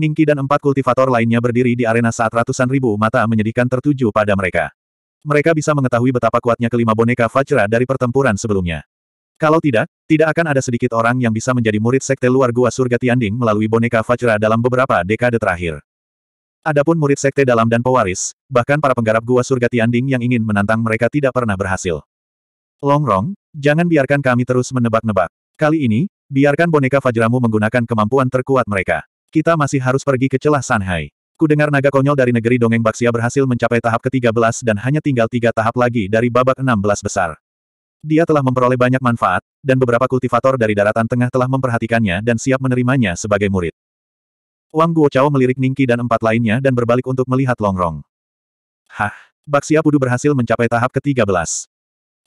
Ningki dan empat kultivator lainnya berdiri di arena saat ratusan ribu mata menyedihkan tertuju pada mereka. Mereka bisa mengetahui betapa kuatnya kelima boneka Vajra dari pertempuran sebelumnya. Kalau tidak, tidak akan ada sedikit orang yang bisa menjadi murid sekte luar gua surga Tianding melalui boneka Vajra dalam beberapa dekade terakhir. Adapun murid sekte dalam dan pewaris, bahkan para penggarap gua surga Tianding yang ingin menantang mereka tidak pernah berhasil. Longrong, jangan biarkan kami terus menebak-nebak. Kali ini, biarkan boneka Fajramu menggunakan kemampuan terkuat mereka. Kita masih harus pergi ke celah Shanghai. Kudengar naga konyol dari negeri dongeng Baksia berhasil mencapai tahap ke-13 dan hanya tinggal tiga tahap lagi dari babak 16 besar. Dia telah memperoleh banyak manfaat, dan beberapa kultivator dari daratan tengah telah memperhatikannya dan siap menerimanya sebagai murid. Wang Guochao melirik Ningki dan empat lainnya dan berbalik untuk melihat Longrong. Hah, Baksia Pudu berhasil mencapai tahap ke-13.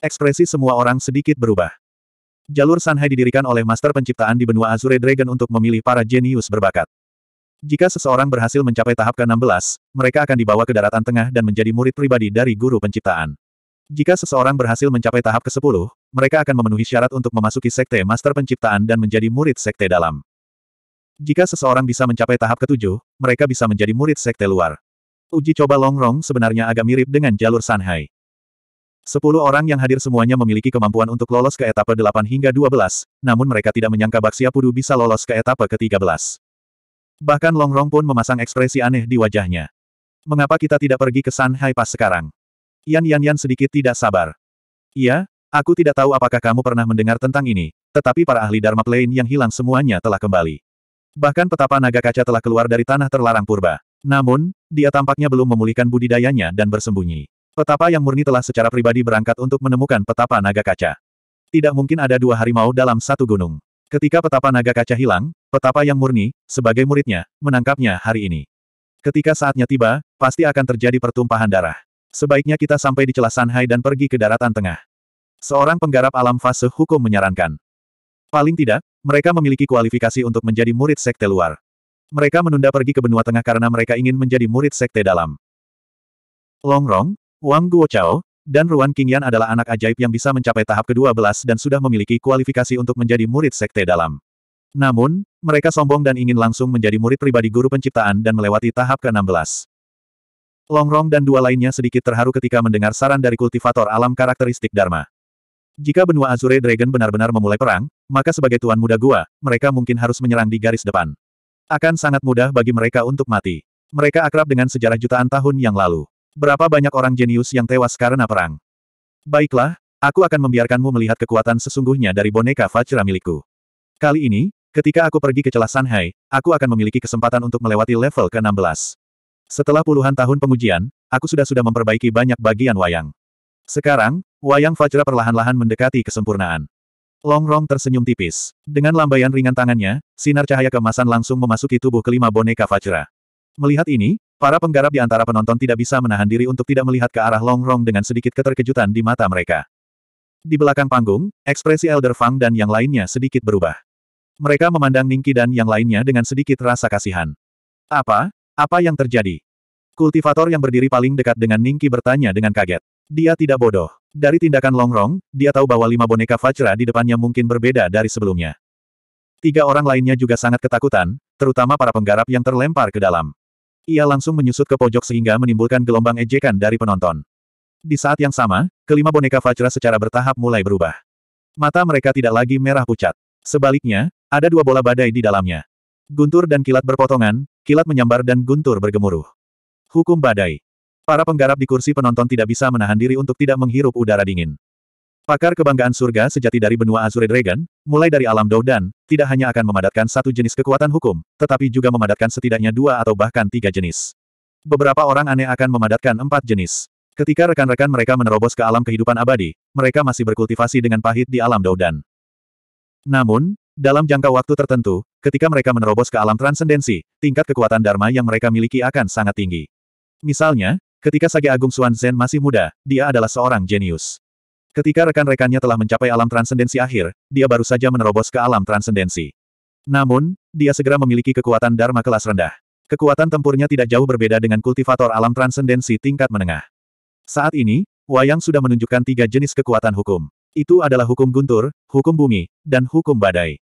Ekspresi semua orang sedikit berubah. Jalur Sanhai didirikan oleh Master Penciptaan di benua Azure Dragon untuk memilih para jenius berbakat. Jika seseorang berhasil mencapai tahap ke-16, mereka akan dibawa ke daratan tengah dan menjadi murid pribadi dari guru penciptaan. Jika seseorang berhasil mencapai tahap ke-10, mereka akan memenuhi syarat untuk memasuki sekte master penciptaan dan menjadi murid sekte dalam. Jika seseorang bisa mencapai tahap ke-7, mereka bisa menjadi murid sekte luar. Uji coba Longrong sebenarnya agak mirip dengan jalur Sanhai. Sepuluh orang yang hadir semuanya memiliki kemampuan untuk lolos ke etapa 8 hingga 12, namun mereka tidak menyangka Baxia Pudu bisa lolos ke etapa ke-13. Bahkan Longrong pun memasang ekspresi aneh di wajahnya. Mengapa kita tidak pergi ke Shanghai pas sekarang? Yan Yan Yan sedikit tidak sabar. Iya, aku tidak tahu apakah kamu pernah mendengar tentang ini, tetapi para ahli Dharma plain yang hilang semuanya telah kembali. Bahkan petapa naga kaca telah keluar dari tanah terlarang purba. Namun, dia tampaknya belum memulihkan budidayanya dan bersembunyi. Petapa yang murni telah secara pribadi berangkat untuk menemukan petapa naga kaca. Tidak mungkin ada dua harimau dalam satu gunung. Ketika petapa naga kaca hilang, Petapa yang murni, sebagai muridnya, menangkapnya hari ini. Ketika saatnya tiba, pasti akan terjadi pertumpahan darah. Sebaiknya kita sampai di celah Sanhai dan pergi ke daratan tengah. Seorang penggarap alam fase hukum menyarankan. Paling tidak, mereka memiliki kualifikasi untuk menjadi murid sekte luar. Mereka menunda pergi ke benua tengah karena mereka ingin menjadi murid sekte dalam. Longrong, Wang Guo Guochao, dan Ruan Qingyan adalah anak ajaib yang bisa mencapai tahap ke-12 dan sudah memiliki kualifikasi untuk menjadi murid sekte dalam. Namun, mereka sombong dan ingin langsung menjadi murid pribadi guru penciptaan dan melewati tahap ke-16. Longrong dan dua lainnya sedikit terharu ketika mendengar saran dari kultivator alam karakteristik Dharma. Jika benua Azure Dragon benar-benar memulai perang, maka sebagai tuan muda gua, mereka mungkin harus menyerang di garis depan. Akan sangat mudah bagi mereka untuk mati. Mereka akrab dengan sejarah jutaan tahun yang lalu. Berapa banyak orang jenius yang tewas karena perang? Baiklah, aku akan membiarkanmu melihat kekuatan sesungguhnya dari boneka Fajra milikku. Kali ini, Ketika aku pergi ke celah Shanghai, aku akan memiliki kesempatan untuk melewati level ke-16. Setelah puluhan tahun pengujian, aku sudah-sudah memperbaiki banyak bagian wayang. Sekarang, wayang Fajra perlahan-lahan mendekati kesempurnaan. Longrong tersenyum tipis. Dengan lambaian ringan tangannya, sinar cahaya kemasan langsung memasuki tubuh kelima boneka Fajra. Melihat ini, para penggarap di antara penonton tidak bisa menahan diri untuk tidak melihat ke arah Longrong dengan sedikit keterkejutan di mata mereka. Di belakang panggung, ekspresi Elder Fang dan yang lainnya sedikit berubah. Mereka memandang Ningki dan yang lainnya dengan sedikit rasa kasihan. Apa? Apa yang terjadi? Kultivator yang berdiri paling dekat dengan Ningki bertanya dengan kaget. Dia tidak bodoh. Dari tindakan Longrong, dia tahu bahwa lima boneka fajra di depannya mungkin berbeda dari sebelumnya. Tiga orang lainnya juga sangat ketakutan, terutama para penggarap yang terlempar ke dalam. Ia langsung menyusut ke pojok sehingga menimbulkan gelombang ejekan dari penonton. Di saat yang sama, kelima boneka fajra secara bertahap mulai berubah. Mata mereka tidak lagi merah pucat. Sebaliknya, ada dua bola badai di dalamnya. Guntur dan kilat berpotongan, kilat menyambar dan guntur bergemuruh. Hukum badai. Para penggarap di kursi penonton tidak bisa menahan diri untuk tidak menghirup udara dingin. Pakar kebanggaan surga sejati dari benua Azure Dragon, mulai dari alam Doudan, tidak hanya akan memadatkan satu jenis kekuatan hukum, tetapi juga memadatkan setidaknya dua atau bahkan tiga jenis. Beberapa orang aneh akan memadatkan empat jenis. Ketika rekan-rekan mereka menerobos ke alam kehidupan abadi, mereka masih berkultivasi dengan pahit di alam Doudan. Namun, dalam jangka waktu tertentu, ketika mereka menerobos ke alam transendensi, tingkat kekuatan Dharma yang mereka miliki akan sangat tinggi. Misalnya, ketika Sage Agung Suan Zen masih muda, dia adalah seorang jenius. Ketika rekan-rekannya telah mencapai alam transendensi akhir, dia baru saja menerobos ke alam transendensi. Namun, dia segera memiliki kekuatan Dharma kelas rendah. Kekuatan tempurnya tidak jauh berbeda dengan kultivator alam transendensi tingkat menengah. Saat ini, Wayang sudah menunjukkan tiga jenis kekuatan hukum. Itu adalah hukum guntur, hukum bumi, dan hukum badai.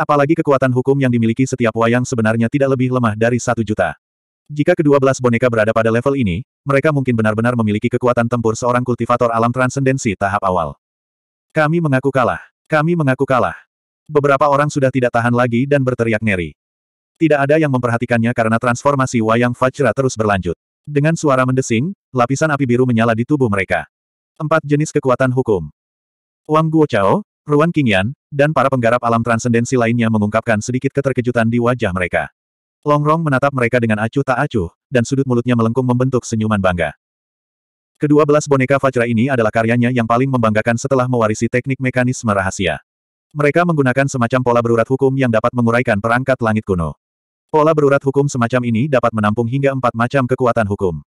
Apalagi kekuatan hukum yang dimiliki setiap wayang sebenarnya tidak lebih lemah dari satu juta. Jika kedua belas boneka berada pada level ini, mereka mungkin benar-benar memiliki kekuatan tempur seorang kultivator alam transendensi tahap awal. Kami mengaku kalah. Kami mengaku kalah. Beberapa orang sudah tidak tahan lagi dan berteriak ngeri. Tidak ada yang memperhatikannya karena transformasi wayang fajra terus berlanjut. Dengan suara mendesing, lapisan api biru menyala di tubuh mereka. Empat jenis kekuatan hukum. Wang Guo Chao. Ruan Qingyan, dan para penggarap alam transendensi lainnya mengungkapkan sedikit keterkejutan di wajah mereka. Longrong menatap mereka dengan acuh tak acuh, dan sudut mulutnya melengkung membentuk senyuman bangga. Kedua belas boneka Fajra ini adalah karyanya yang paling membanggakan setelah mewarisi teknik mekanisme rahasia. Mereka menggunakan semacam pola berurat hukum yang dapat menguraikan perangkat langit kuno. Pola berurat hukum semacam ini dapat menampung hingga empat macam kekuatan hukum.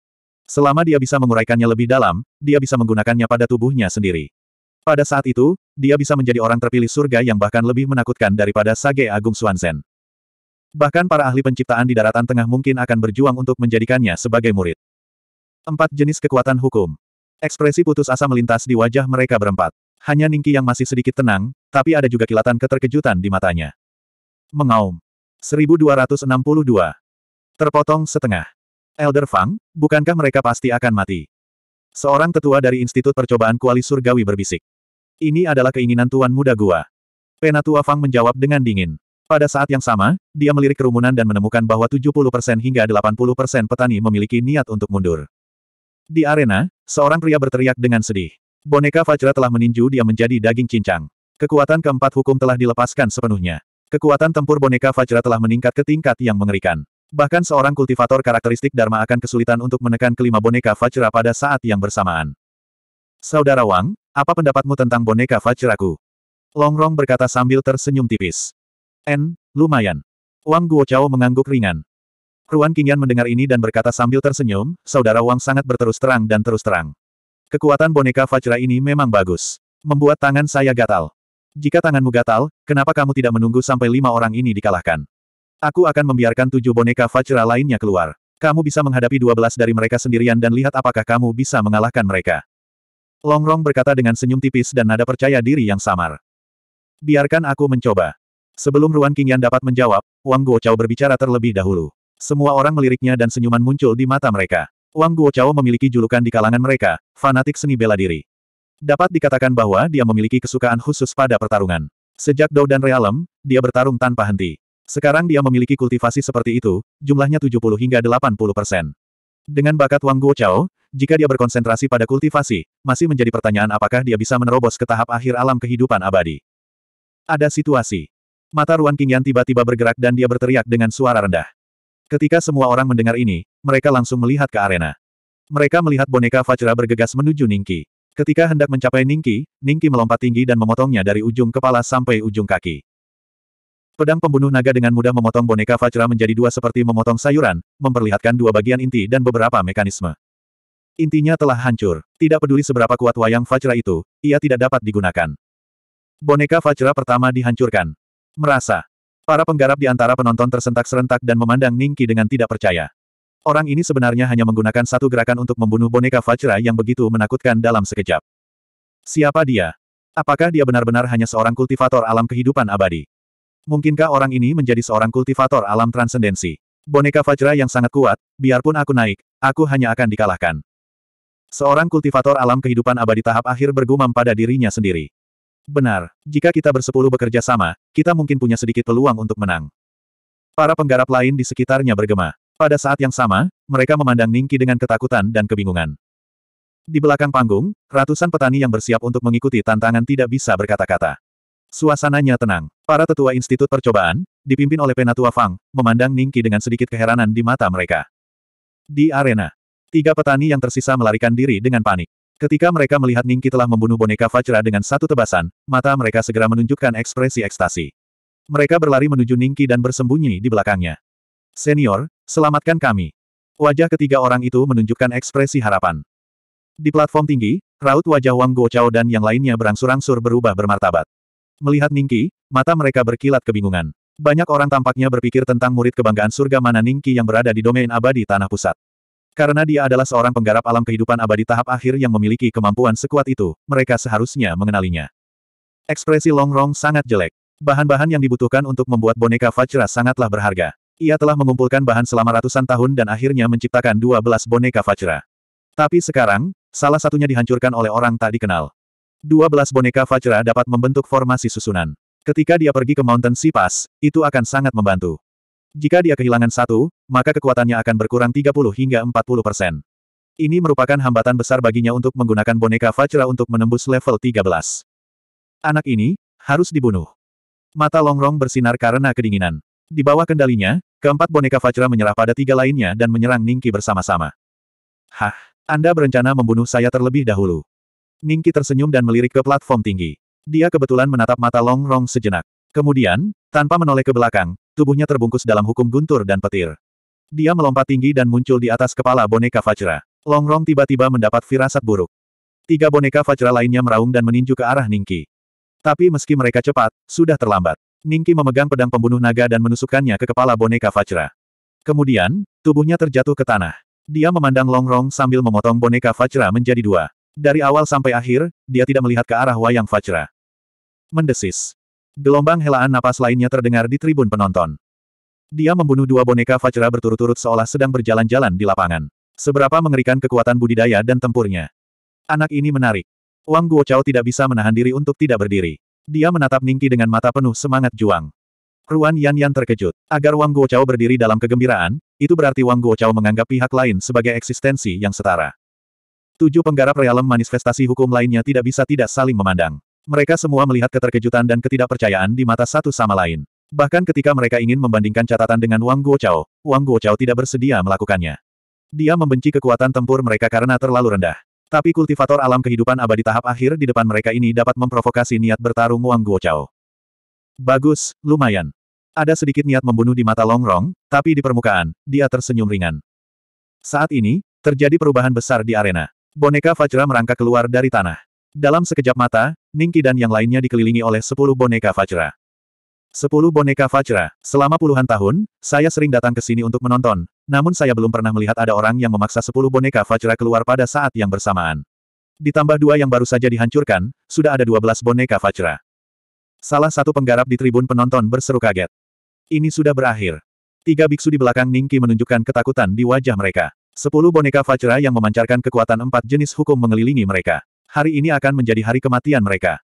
Selama dia bisa menguraikannya lebih dalam, dia bisa menggunakannya pada tubuhnya sendiri. Pada saat itu, dia bisa menjadi orang terpilih surga yang bahkan lebih menakutkan daripada Sage Agung Suanzen. Bahkan para ahli penciptaan di daratan tengah mungkin akan berjuang untuk menjadikannya sebagai murid. Empat jenis kekuatan hukum. Ekspresi putus asa melintas di wajah mereka berempat. Hanya Ningki yang masih sedikit tenang, tapi ada juga kilatan keterkejutan di matanya. Mengaum. 1262. Terpotong setengah. Elder Fang, bukankah mereka pasti akan mati? Seorang tetua dari Institut Percobaan Kuali Surgawi berbisik. Ini adalah keinginan Tuan Muda Gua. Penatua Fang menjawab dengan dingin. Pada saat yang sama, dia melirik kerumunan dan menemukan bahwa 70% hingga 80% petani memiliki niat untuk mundur. Di arena, seorang pria berteriak dengan sedih. Boneka Fajra telah meninju dia menjadi daging cincang. Kekuatan keempat hukum telah dilepaskan sepenuhnya. Kekuatan tempur boneka Fajra telah meningkat ke tingkat yang mengerikan. Bahkan seorang kultivator karakteristik Dharma akan kesulitan untuk menekan kelima boneka Fajra pada saat yang bersamaan. Saudara Wang, apa pendapatmu tentang boneka fajaraku? Longrong berkata sambil tersenyum tipis. N, lumayan. Wang Guochao mengangguk ringan. Ruan Qingyan mendengar ini dan berkata sambil tersenyum, saudara Wang sangat berterus terang dan terus terang. Kekuatan boneka Fajra ini memang bagus. Membuat tangan saya gatal. Jika tanganmu gatal, kenapa kamu tidak menunggu sampai lima orang ini dikalahkan? Aku akan membiarkan tujuh boneka Fajra lainnya keluar. Kamu bisa menghadapi dua belas dari mereka sendirian dan lihat apakah kamu bisa mengalahkan mereka. Longrong berkata dengan senyum tipis dan nada percaya diri yang samar. Biarkan aku mencoba. Sebelum Ruan Qingyan dapat menjawab, Wang Guochao berbicara terlebih dahulu. Semua orang meliriknya dan senyuman muncul di mata mereka. Wang Guochao memiliki julukan di kalangan mereka, fanatik seni bela diri. Dapat dikatakan bahwa dia memiliki kesukaan khusus pada pertarungan. Sejak Dou dan Realem, dia bertarung tanpa henti. Sekarang dia memiliki kultivasi seperti itu, jumlahnya 70 hingga 80 persen. Dengan bakat Wang Guochao, jika dia berkonsentrasi pada kultivasi, masih menjadi pertanyaan apakah dia bisa menerobos ke tahap akhir alam kehidupan abadi. Ada situasi. Mata Ruan Qingyan tiba-tiba bergerak dan dia berteriak dengan suara rendah. Ketika semua orang mendengar ini, mereka langsung melihat ke arena. Mereka melihat boneka Fajra bergegas menuju Ningki. Ketika hendak mencapai Ningki, Ningki melompat tinggi dan memotongnya dari ujung kepala sampai ujung kaki. Pedang pembunuh naga dengan mudah memotong boneka Fajra menjadi dua seperti memotong sayuran, memperlihatkan dua bagian inti dan beberapa mekanisme. Intinya telah hancur. Tidak peduli seberapa kuat wayang Fajra itu, ia tidak dapat digunakan. Boneka Fajra pertama dihancurkan. Merasa. Para penggarap di antara penonton tersentak serentak dan memandang Ningki dengan tidak percaya. Orang ini sebenarnya hanya menggunakan satu gerakan untuk membunuh boneka Fajra yang begitu menakutkan dalam sekejap. Siapa dia? Apakah dia benar-benar hanya seorang kultivator alam kehidupan abadi? Mungkinkah orang ini menjadi seorang kultivator alam transendensi? Boneka Fajra yang sangat kuat, biarpun aku naik, aku hanya akan dikalahkan. Seorang kultivator alam kehidupan abadi tahap akhir bergumam pada dirinya sendiri. Benar, jika kita bersepuluh bekerja sama, kita mungkin punya sedikit peluang untuk menang. Para penggarap lain di sekitarnya bergema. Pada saat yang sama, mereka memandang Ningki dengan ketakutan dan kebingungan. Di belakang panggung, ratusan petani yang bersiap untuk mengikuti tantangan tidak bisa berkata-kata. Suasananya tenang. Para tetua Institut Percobaan, dipimpin oleh Penatua Fang, memandang Ningki dengan sedikit keheranan di mata mereka. Di arena, Tiga petani yang tersisa melarikan diri dengan panik. Ketika mereka melihat Ningki telah membunuh boneka Fajra dengan satu tebasan, mata mereka segera menunjukkan ekspresi ekstasi. Mereka berlari menuju Ningki dan bersembunyi di belakangnya. Senior, selamatkan kami. Wajah ketiga orang itu menunjukkan ekspresi harapan. Di platform tinggi, raut wajah Wang Guochao dan yang lainnya berangsur-angsur berubah bermartabat. Melihat Ningki, mata mereka berkilat kebingungan. Banyak orang tampaknya berpikir tentang murid kebanggaan surga mana Ningki yang berada di domain abadi tanah pusat. Karena dia adalah seorang penggarap alam kehidupan abadi tahap akhir yang memiliki kemampuan sekuat itu, mereka seharusnya mengenalinya. Ekspresi Longrong sangat jelek. Bahan-bahan yang dibutuhkan untuk membuat boneka Fajra sangatlah berharga. Ia telah mengumpulkan bahan selama ratusan tahun dan akhirnya menciptakan dua belas boneka Fajra. Tapi sekarang, salah satunya dihancurkan oleh orang tak dikenal. Dua belas boneka Fajra dapat membentuk formasi susunan. Ketika dia pergi ke Mountain Sipas, itu akan sangat membantu. Jika dia kehilangan satu, maka kekuatannya akan berkurang 30 hingga 40 persen. Ini merupakan hambatan besar baginya untuk menggunakan boneka Vajra untuk menembus level 13. Anak ini, harus dibunuh. Mata Longrong bersinar karena kedinginan. Di bawah kendalinya, keempat boneka Vajra menyerah pada tiga lainnya dan menyerang Ningki bersama-sama. Hah, Anda berencana membunuh saya terlebih dahulu. Ningki tersenyum dan melirik ke platform tinggi. Dia kebetulan menatap mata Longrong sejenak. Kemudian, tanpa menoleh ke belakang, tubuhnya terbungkus dalam hukum guntur dan petir. Dia melompat tinggi dan muncul di atas kepala boneka Fajra. Longrong tiba-tiba mendapat firasat buruk. Tiga boneka Fajra lainnya meraung dan meninju ke arah Ningki. Tapi meski mereka cepat, sudah terlambat. Ningki memegang pedang pembunuh naga dan menusukkannya ke kepala boneka Fajra. Kemudian, tubuhnya terjatuh ke tanah. Dia memandang Longrong sambil memotong boneka Fajra menjadi dua. Dari awal sampai akhir, dia tidak melihat ke arah wayang Fajra. Mendesis. Gelombang helaan napas lainnya terdengar di tribun penonton. Dia membunuh dua boneka Fajra berturut-turut seolah sedang berjalan-jalan di lapangan. Seberapa mengerikan kekuatan budidaya dan tempurnya. Anak ini menarik. Wang Guochao tidak bisa menahan diri untuk tidak berdiri. Dia menatap Ningki dengan mata penuh semangat juang. Ruan Yan Yan terkejut. Agar Wang Guochao berdiri dalam kegembiraan, itu berarti Wang Guochao menganggap pihak lain sebagai eksistensi yang setara. Tujuh penggarap realem manifestasi hukum lainnya tidak bisa tidak saling memandang. Mereka semua melihat keterkejutan dan ketidakpercayaan di mata satu sama lain. Bahkan ketika mereka ingin membandingkan catatan dengan Wang Guochao, Wang Guochao tidak bersedia melakukannya. Dia membenci kekuatan tempur mereka karena terlalu rendah. Tapi kultivator alam kehidupan abadi tahap akhir di depan mereka ini dapat memprovokasi niat bertarung Wang Guochao. Bagus, lumayan. Ada sedikit niat membunuh di mata Longrong, tapi di permukaan, dia tersenyum ringan. Saat ini, terjadi perubahan besar di arena. Boneka Fajra merangkak keluar dari tanah. Dalam sekejap mata, Ningki dan yang lainnya dikelilingi oleh sepuluh boneka Fajra. Sepuluh boneka Fajra, selama puluhan tahun, saya sering datang ke sini untuk menonton, namun saya belum pernah melihat ada orang yang memaksa sepuluh boneka Fajra keluar pada saat yang bersamaan. Ditambah dua yang baru saja dihancurkan, sudah ada dua belas boneka Fajra. Salah satu penggarap di tribun penonton berseru kaget. Ini sudah berakhir. Tiga biksu di belakang Ningki menunjukkan ketakutan di wajah mereka. Sepuluh boneka Fajra yang memancarkan kekuatan empat jenis hukum mengelilingi mereka hari ini akan menjadi hari kematian mereka.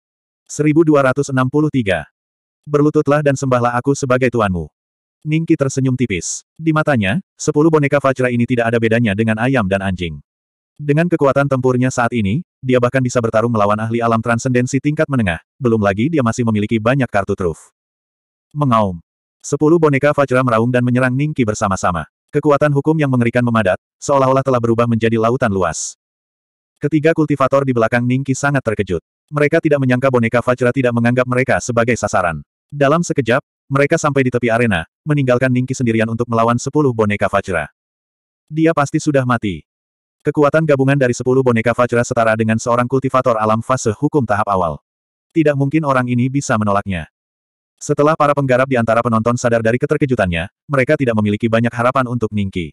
1263. Berlututlah dan sembahlah aku sebagai tuanmu. Ningki tersenyum tipis. Di matanya, sepuluh boneka Fajra ini tidak ada bedanya dengan ayam dan anjing. Dengan kekuatan tempurnya saat ini, dia bahkan bisa bertarung melawan ahli alam transendensi tingkat menengah, belum lagi dia masih memiliki banyak kartu truf. Mengaum. Sepuluh boneka Fajra meraung dan menyerang Ningki bersama-sama. Kekuatan hukum yang mengerikan memadat, seolah-olah telah berubah menjadi lautan luas. Ketiga kultivator di belakang Ningki sangat terkejut. Mereka tidak menyangka boneka Fajra tidak menganggap mereka sebagai sasaran. Dalam sekejap, mereka sampai di tepi arena, meninggalkan Ningki sendirian untuk melawan sepuluh boneka Fajra. Dia pasti sudah mati. Kekuatan gabungan dari sepuluh boneka Fajra setara dengan seorang kultivator alam fase hukum tahap awal. Tidak mungkin orang ini bisa menolaknya. Setelah para penggarap di antara penonton sadar dari keterkejutannya, mereka tidak memiliki banyak harapan untuk Ningki.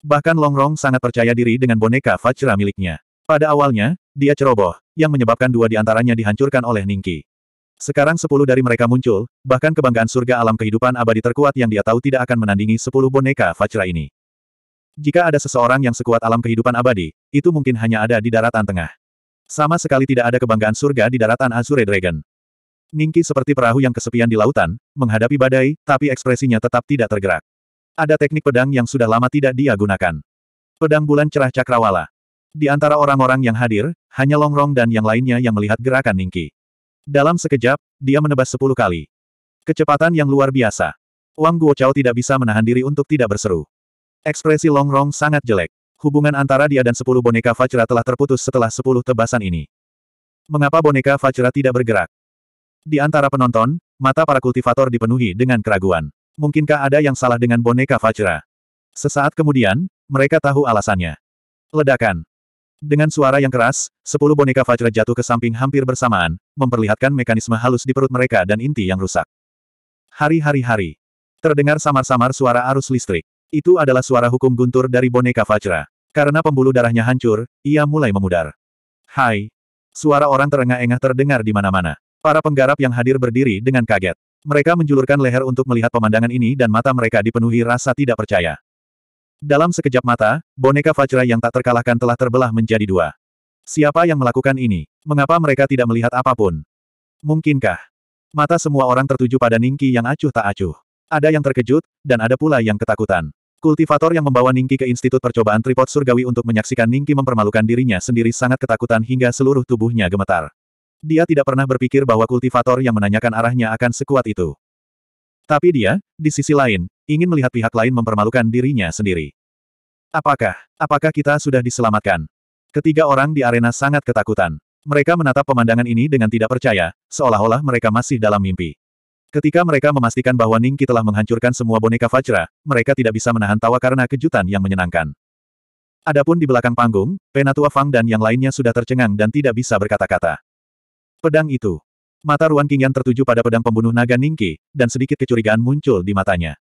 Bahkan Longrong sangat percaya diri dengan boneka Fajra miliknya. Pada awalnya, dia ceroboh, yang menyebabkan dua di antaranya dihancurkan oleh Ningki. Sekarang sepuluh dari mereka muncul, bahkan kebanggaan surga alam kehidupan abadi terkuat yang dia tahu tidak akan menandingi sepuluh boneka Fajra ini. Jika ada seseorang yang sekuat alam kehidupan abadi, itu mungkin hanya ada di daratan tengah. Sama sekali tidak ada kebanggaan surga di daratan Azure Dragon. Ningki seperti perahu yang kesepian di lautan, menghadapi badai, tapi ekspresinya tetap tidak tergerak. Ada teknik pedang yang sudah lama tidak dia gunakan. Pedang bulan cerah cakrawala. Di antara orang-orang yang hadir, hanya Longrong dan yang lainnya yang melihat gerakan Ningki. Dalam sekejap, dia menebas sepuluh kali. Kecepatan yang luar biasa. Wang Guo Guochao tidak bisa menahan diri untuk tidak berseru. Ekspresi Longrong sangat jelek. Hubungan antara dia dan sepuluh boneka Fajra telah terputus setelah sepuluh tebasan ini. Mengapa boneka Fajra tidak bergerak? Di antara penonton, mata para kultivator dipenuhi dengan keraguan. Mungkinkah ada yang salah dengan boneka Fajra? Sesaat kemudian, mereka tahu alasannya. Ledakan. Dengan suara yang keras, sepuluh boneka Fajra jatuh ke samping hampir bersamaan, memperlihatkan mekanisme halus di perut mereka dan inti yang rusak. Hari-hari-hari. Terdengar samar-samar suara arus listrik. Itu adalah suara hukum guntur dari boneka Fajra. Karena pembuluh darahnya hancur, ia mulai memudar. Hai. Suara orang terengah-engah terdengar di mana-mana. Para penggarap yang hadir berdiri dengan kaget. Mereka menjulurkan leher untuk melihat pemandangan ini dan mata mereka dipenuhi rasa tidak percaya. Dalam sekejap mata, boneka Fajra yang tak terkalahkan telah terbelah menjadi dua. Siapa yang melakukan ini? Mengapa mereka tidak melihat apapun? Mungkinkah? Mata semua orang tertuju pada Ningki yang acuh tak acuh. Ada yang terkejut, dan ada pula yang ketakutan. Kultivator yang membawa Ningki ke Institut Percobaan Tripod Surgawi untuk menyaksikan Ningki mempermalukan dirinya sendiri sangat ketakutan hingga seluruh tubuhnya gemetar. Dia tidak pernah berpikir bahwa kultivator yang menanyakan arahnya akan sekuat itu. Tapi dia, di sisi lain, ingin melihat pihak lain mempermalukan dirinya sendiri. Apakah, apakah kita sudah diselamatkan? Ketiga orang di arena sangat ketakutan. Mereka menatap pemandangan ini dengan tidak percaya, seolah-olah mereka masih dalam mimpi. Ketika mereka memastikan bahwa Ningki telah menghancurkan semua boneka Vajra, mereka tidak bisa menahan tawa karena kejutan yang menyenangkan. Adapun di belakang panggung, Penatua Fang dan yang lainnya sudah tercengang dan tidak bisa berkata-kata. Pedang itu. Mata Ruan Qingyan tertuju pada pedang pembunuh naga Ningki, dan sedikit kecurigaan muncul di matanya.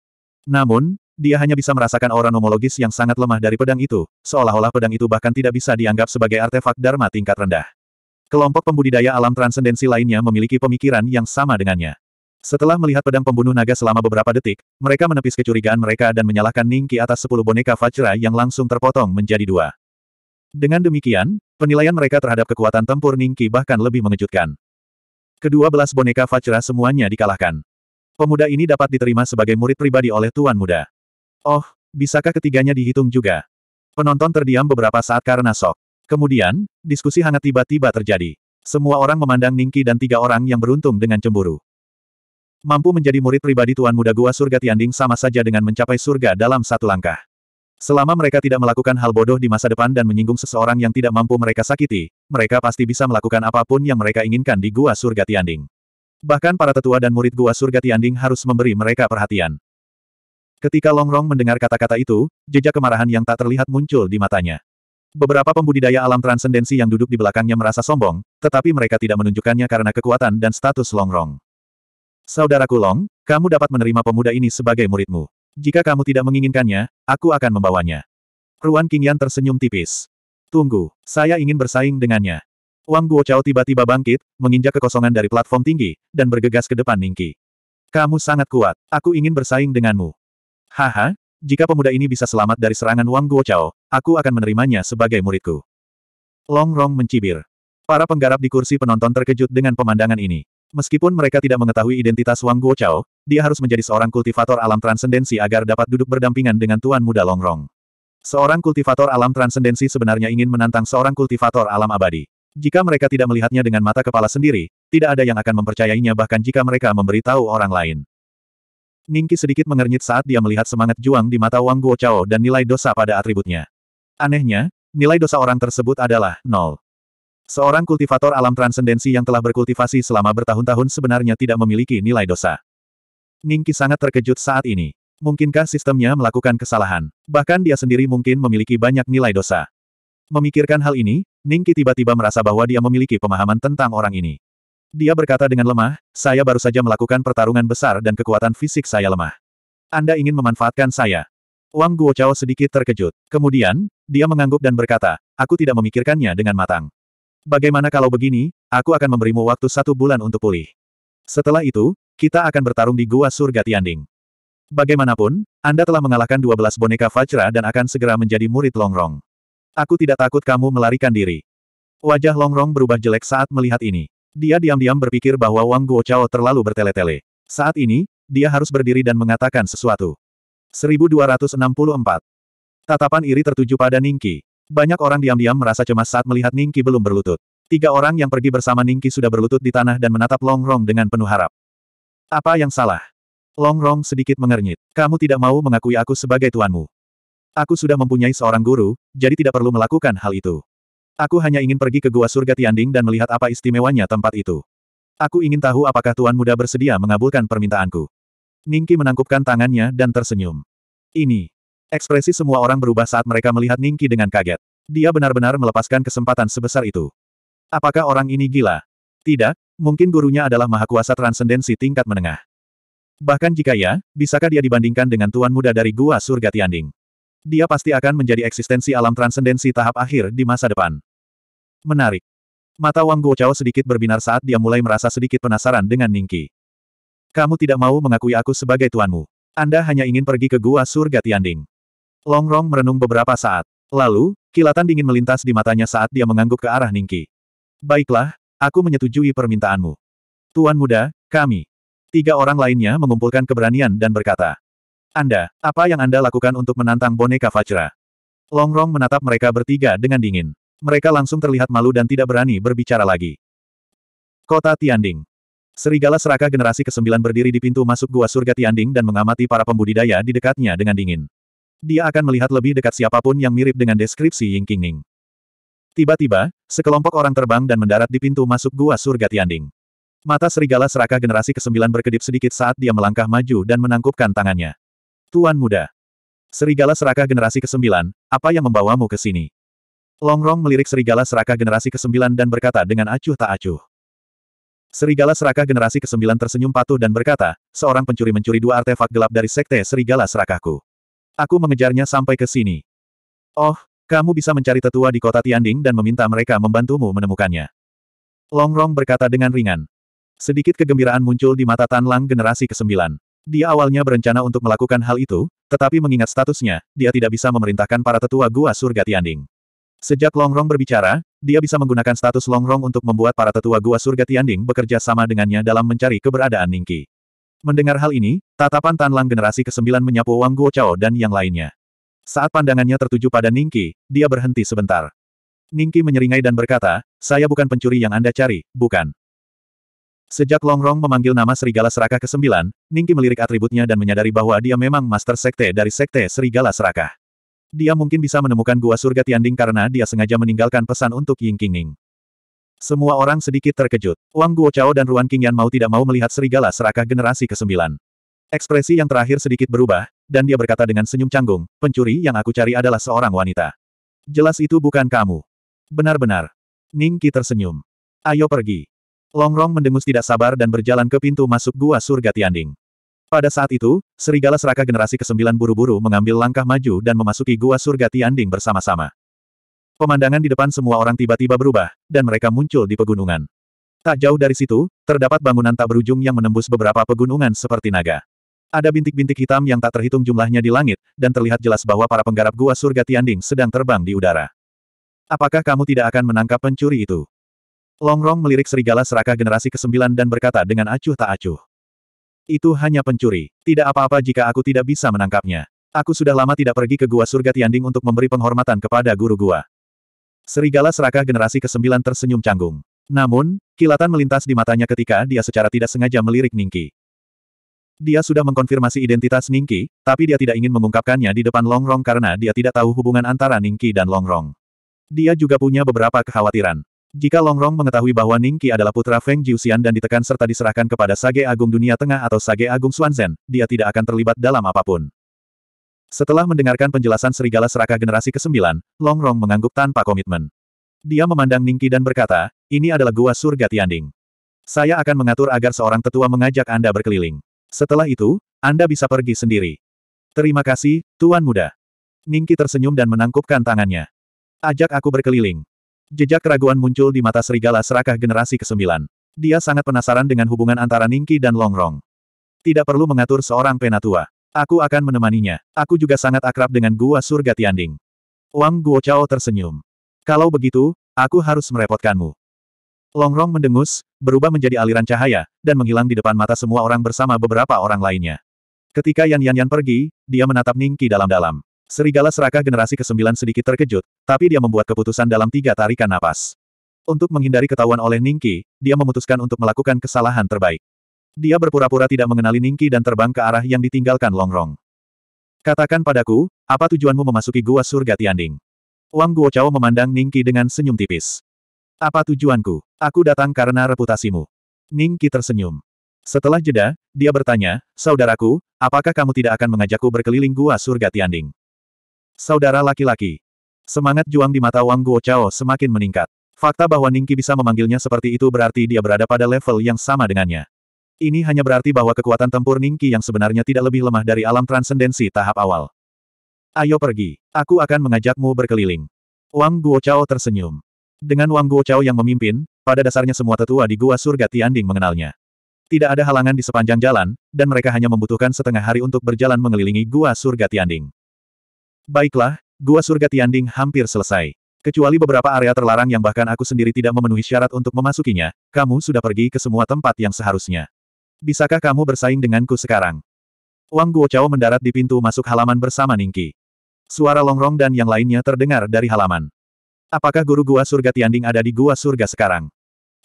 Namun, dia hanya bisa merasakan aura nomologis yang sangat lemah dari pedang itu, seolah-olah pedang itu bahkan tidak bisa dianggap sebagai artefak Dharma tingkat rendah. Kelompok pembudidaya alam transendensi lainnya memiliki pemikiran yang sama dengannya. Setelah melihat pedang pembunuh naga selama beberapa detik, mereka menepis kecurigaan mereka dan menyalahkan Ningki atas sepuluh boneka Vajra yang langsung terpotong menjadi dua. Dengan demikian, Penilaian mereka terhadap kekuatan tempur Ningki bahkan lebih mengejutkan. Kedua belas boneka Fajra semuanya dikalahkan. Pemuda ini dapat diterima sebagai murid pribadi oleh Tuan Muda. Oh, bisakah ketiganya dihitung juga? Penonton terdiam beberapa saat karena sok. Kemudian, diskusi hangat tiba-tiba terjadi. Semua orang memandang Ningki dan tiga orang yang beruntung dengan cemburu. Mampu menjadi murid pribadi Tuan Muda Gua Surga Tianding sama saja dengan mencapai surga dalam satu langkah. Selama mereka tidak melakukan hal bodoh di masa depan dan menyinggung seseorang yang tidak mampu mereka sakiti, mereka pasti bisa melakukan apapun yang mereka inginkan di Gua Surga Tianding. Bahkan para tetua dan murid Gua Surga Tianding harus memberi mereka perhatian. Ketika Longrong mendengar kata-kata itu, jejak kemarahan yang tak terlihat muncul di matanya. Beberapa pembudidaya alam transendensi yang duduk di belakangnya merasa sombong, tetapi mereka tidak menunjukkannya karena kekuatan dan status Longrong. Saudaraku Long, kamu dapat menerima pemuda ini sebagai muridmu. Jika kamu tidak menginginkannya, aku akan membawanya. Ruan Qingyan tersenyum tipis. Tunggu, saya ingin bersaing dengannya. Wang Guochao tiba-tiba bangkit, menginjak kekosongan dari platform tinggi, dan bergegas ke depan Ningki. Kamu sangat kuat, aku ingin bersaing denganmu. Haha, jika pemuda ini bisa selamat dari serangan Wang Guochao, aku akan menerimanya sebagai muridku. Long Rong mencibir. Para penggarap di kursi penonton terkejut dengan pemandangan ini. Meskipun mereka tidak mengetahui identitas Wang Guo Guochao, dia harus menjadi seorang kultivator alam transendensi agar dapat duduk berdampingan dengan Tuan Muda Longrong. Seorang kultivator alam transendensi sebenarnya ingin menantang seorang kultivator alam abadi. Jika mereka tidak melihatnya dengan mata kepala sendiri, tidak ada yang akan mempercayainya bahkan jika mereka memberitahu orang lain. Ningki sedikit mengernyit saat dia melihat semangat juang di mata Wang Guo Chao dan nilai dosa pada atributnya. Anehnya, nilai dosa orang tersebut adalah nol. Seorang kultivator alam transendensi yang telah berkultivasi selama bertahun-tahun sebenarnya tidak memiliki nilai dosa. Ningki sangat terkejut saat ini. Mungkinkah sistemnya melakukan kesalahan? Bahkan dia sendiri mungkin memiliki banyak nilai dosa. Memikirkan hal ini, Ningki tiba-tiba merasa bahwa dia memiliki pemahaman tentang orang ini. Dia berkata dengan lemah, saya baru saja melakukan pertarungan besar dan kekuatan fisik saya lemah. Anda ingin memanfaatkan saya. Wang Guochao sedikit terkejut. Kemudian, dia mengangguk dan berkata, aku tidak memikirkannya dengan matang. Bagaimana kalau begini, aku akan memberimu waktu satu bulan untuk pulih. Setelah itu, kita akan bertarung di Gua Surga Tianding. Bagaimanapun, Anda telah mengalahkan 12 boneka Vajra dan akan segera menjadi murid Longrong. Aku tidak takut kamu melarikan diri. Wajah Longrong berubah jelek saat melihat ini. Dia diam-diam berpikir bahwa Wang Guo Guochao terlalu bertele-tele. Saat ini, dia harus berdiri dan mengatakan sesuatu. 1264 Tatapan iri tertuju pada Ningki. Banyak orang diam-diam merasa cemas saat melihat Ningki belum berlutut. Tiga orang yang pergi bersama Ningki sudah berlutut di tanah dan menatap Long Rong dengan penuh harap. Apa yang salah? Long Rong sedikit mengernyit. Kamu tidak mau mengakui aku sebagai tuanmu. Aku sudah mempunyai seorang guru, jadi tidak perlu melakukan hal itu. Aku hanya ingin pergi ke Gua Surga Tianding dan melihat apa istimewanya tempat itu. Aku ingin tahu apakah Tuan Muda bersedia mengabulkan permintaanku. Ningki menangkupkan tangannya dan tersenyum. Ini. Ekspresi semua orang berubah saat mereka melihat Ningki dengan kaget. Dia benar-benar melepaskan kesempatan sebesar itu. Apakah orang ini gila? Tidak, mungkin gurunya adalah mahakuasa transendensi tingkat menengah. Bahkan jika ya, bisakah dia dibandingkan dengan tuan muda dari gua surga Tianding? Dia pasti akan menjadi eksistensi alam transendensi tahap akhir di masa depan. Menarik. Mata Wang Guochao sedikit berbinar saat dia mulai merasa sedikit penasaran dengan Ningki. Kamu tidak mau mengakui aku sebagai tuanmu. Anda hanya ingin pergi ke gua surga Tianding. Longrong merenung beberapa saat. Lalu, kilatan dingin melintas di matanya saat dia mengangguk ke arah Ningki. Baiklah, aku menyetujui permintaanmu. Tuan muda, kami. Tiga orang lainnya mengumpulkan keberanian dan berkata. Anda, apa yang Anda lakukan untuk menantang boneka Fajra? Longrong menatap mereka bertiga dengan dingin. Mereka langsung terlihat malu dan tidak berani berbicara lagi. Kota Tianding. Serigala seraka generasi ke-9 berdiri di pintu masuk gua surga Tianding dan mengamati para pembudidaya di dekatnya dengan dingin. Dia akan melihat lebih dekat siapapun yang mirip dengan deskripsi Ying Qingning. Tiba-tiba, sekelompok orang terbang dan mendarat di pintu masuk gua surga Tianding. Mata serigala serakah generasi ke-9 berkedip sedikit saat dia melangkah maju dan menangkupkan tangannya. Tuan muda. Serigala serakah generasi ke-9, apa yang membawamu ke sini? Longrong melirik serigala serakah generasi ke-9 dan berkata dengan acuh tak acuh. Serigala serakah generasi ke-9 tersenyum patuh dan berkata, seorang pencuri mencuri dua artefak gelap dari sekte serigala serakahku. Aku mengejarnya sampai ke sini. Oh, kamu bisa mencari tetua di kota Tianding dan meminta mereka membantumu menemukannya. Longrong berkata dengan ringan. Sedikit kegembiraan muncul di mata Tan Lang generasi ke-9. Dia awalnya berencana untuk melakukan hal itu, tetapi mengingat statusnya, dia tidak bisa memerintahkan para tetua gua surga Tianding. Sejak Longrong berbicara, dia bisa menggunakan status Longrong untuk membuat para tetua gua surga Tianding bekerja sama dengannya dalam mencari keberadaan Ningki. Mendengar hal ini, tatapan Tan Lang generasi ke-9 menyapu Wang Guo Chao dan yang lainnya. Saat pandangannya tertuju pada Ningki, dia berhenti sebentar. Ningki menyeringai dan berkata, saya bukan pencuri yang Anda cari, bukan. Sejak Longrong memanggil nama Serigala Serakah ke-9, Ningki melirik atributnya dan menyadari bahwa dia memang Master Sekte dari Sekte Serigala Serakah. Dia mungkin bisa menemukan gua surga Tianding karena dia sengaja meninggalkan pesan untuk Ying Qingning. Semua orang sedikit terkejut. Wang Guochao dan Ruan Qingyan mau tidak mau melihat serigala serakah generasi ke-9. Ekspresi yang terakhir sedikit berubah, dan dia berkata dengan senyum canggung, pencuri yang aku cari adalah seorang wanita. Jelas itu bukan kamu. Benar-benar. Ning Qi tersenyum. Ayo pergi. Longrong mendengus tidak sabar dan berjalan ke pintu masuk gua surga Tianding. Pada saat itu, serigala serakah generasi ke-9 buru-buru mengambil langkah maju dan memasuki gua surga Tianding bersama-sama. Pemandangan di depan semua orang tiba-tiba berubah, dan mereka muncul di pegunungan. Tak jauh dari situ, terdapat bangunan tak berujung yang menembus beberapa pegunungan seperti naga. Ada bintik-bintik hitam yang tak terhitung jumlahnya di langit, dan terlihat jelas bahwa para penggarap gua surga Tianding sedang terbang di udara. Apakah kamu tidak akan menangkap pencuri itu? Longrong melirik serigala serakah generasi ke-9 dan berkata dengan acuh tak acuh. Itu hanya pencuri. Tidak apa-apa jika aku tidak bisa menangkapnya. Aku sudah lama tidak pergi ke gua surga Tianding untuk memberi penghormatan kepada guru gua. Serigala serakah generasi ke-9 tersenyum canggung. Namun, kilatan melintas di matanya ketika dia secara tidak sengaja melirik Ningki. Dia sudah mengkonfirmasi identitas Ningki, tapi dia tidak ingin mengungkapkannya di depan Longrong karena dia tidak tahu hubungan antara Ningki dan Longrong. Dia juga punya beberapa kekhawatiran. Jika Longrong mengetahui bahwa Ningki adalah putra Feng Jiuxian dan ditekan serta diserahkan kepada Sage Agung Dunia Tengah atau Sage Agung Xuanzhen, dia tidak akan terlibat dalam apapun. Setelah mendengarkan penjelasan serigala Serakah generasi ke-9, Long Rong mengangguk tanpa komitmen. Dia memandang Ningki dan berkata, ini adalah gua surga Tianding. Saya akan mengatur agar seorang tetua mengajak Anda berkeliling. Setelah itu, Anda bisa pergi sendiri. Terima kasih, Tuan Muda. Ningki tersenyum dan menangkupkan tangannya. Ajak aku berkeliling. Jejak keraguan muncul di mata serigala serakah generasi ke-9. Dia sangat penasaran dengan hubungan antara Ningki dan Longrong. Tidak perlu mengatur seorang penatua. Aku akan menemaninya. Aku juga sangat akrab dengan gua surga Tianding. Wang Guo Guochao tersenyum. Kalau begitu, aku harus merepotkanmu. Longrong mendengus, berubah menjadi aliran cahaya, dan menghilang di depan mata semua orang bersama beberapa orang lainnya. Ketika Yan Yan Yan pergi, dia menatap Ningki dalam-dalam. Serigala serakah generasi ke-9 sedikit terkejut, tapi dia membuat keputusan dalam tiga tarikan napas. Untuk menghindari ketahuan oleh Ningki, dia memutuskan untuk melakukan kesalahan terbaik. Dia berpura-pura tidak mengenali Ningki dan terbang ke arah yang ditinggalkan Longrong. Katakan padaku, apa tujuanmu memasuki gua surga Tianding? Wang Guochao memandang Ningki dengan senyum tipis. Apa tujuanku? Aku datang karena reputasimu. Ningki tersenyum. Setelah jeda, dia bertanya, Saudaraku, apakah kamu tidak akan mengajakku berkeliling gua surga Tianding? Saudara laki-laki. Semangat juang di mata Wang Guochao semakin meningkat. Fakta bahwa Ningki bisa memanggilnya seperti itu berarti dia berada pada level yang sama dengannya. Ini hanya berarti bahwa kekuatan tempur Ningki yang sebenarnya tidak lebih lemah dari alam transendensi tahap awal. Ayo pergi. Aku akan mengajakmu berkeliling. Wang Guo Guochao tersenyum. Dengan Wang Guo Guochao yang memimpin, pada dasarnya semua tetua di Gua Surga Tianding mengenalnya. Tidak ada halangan di sepanjang jalan, dan mereka hanya membutuhkan setengah hari untuk berjalan mengelilingi Gua Surga Tianding. Baiklah, Gua Surga Tianding hampir selesai. Kecuali beberapa area terlarang yang bahkan aku sendiri tidak memenuhi syarat untuk memasukinya, kamu sudah pergi ke semua tempat yang seharusnya. Bisakah kamu bersaing denganku sekarang? Wang Guochao mendarat di pintu masuk halaman bersama Ningki. Suara longrong dan yang lainnya terdengar dari halaman. Apakah guru gua surga Tianding ada di gua surga sekarang?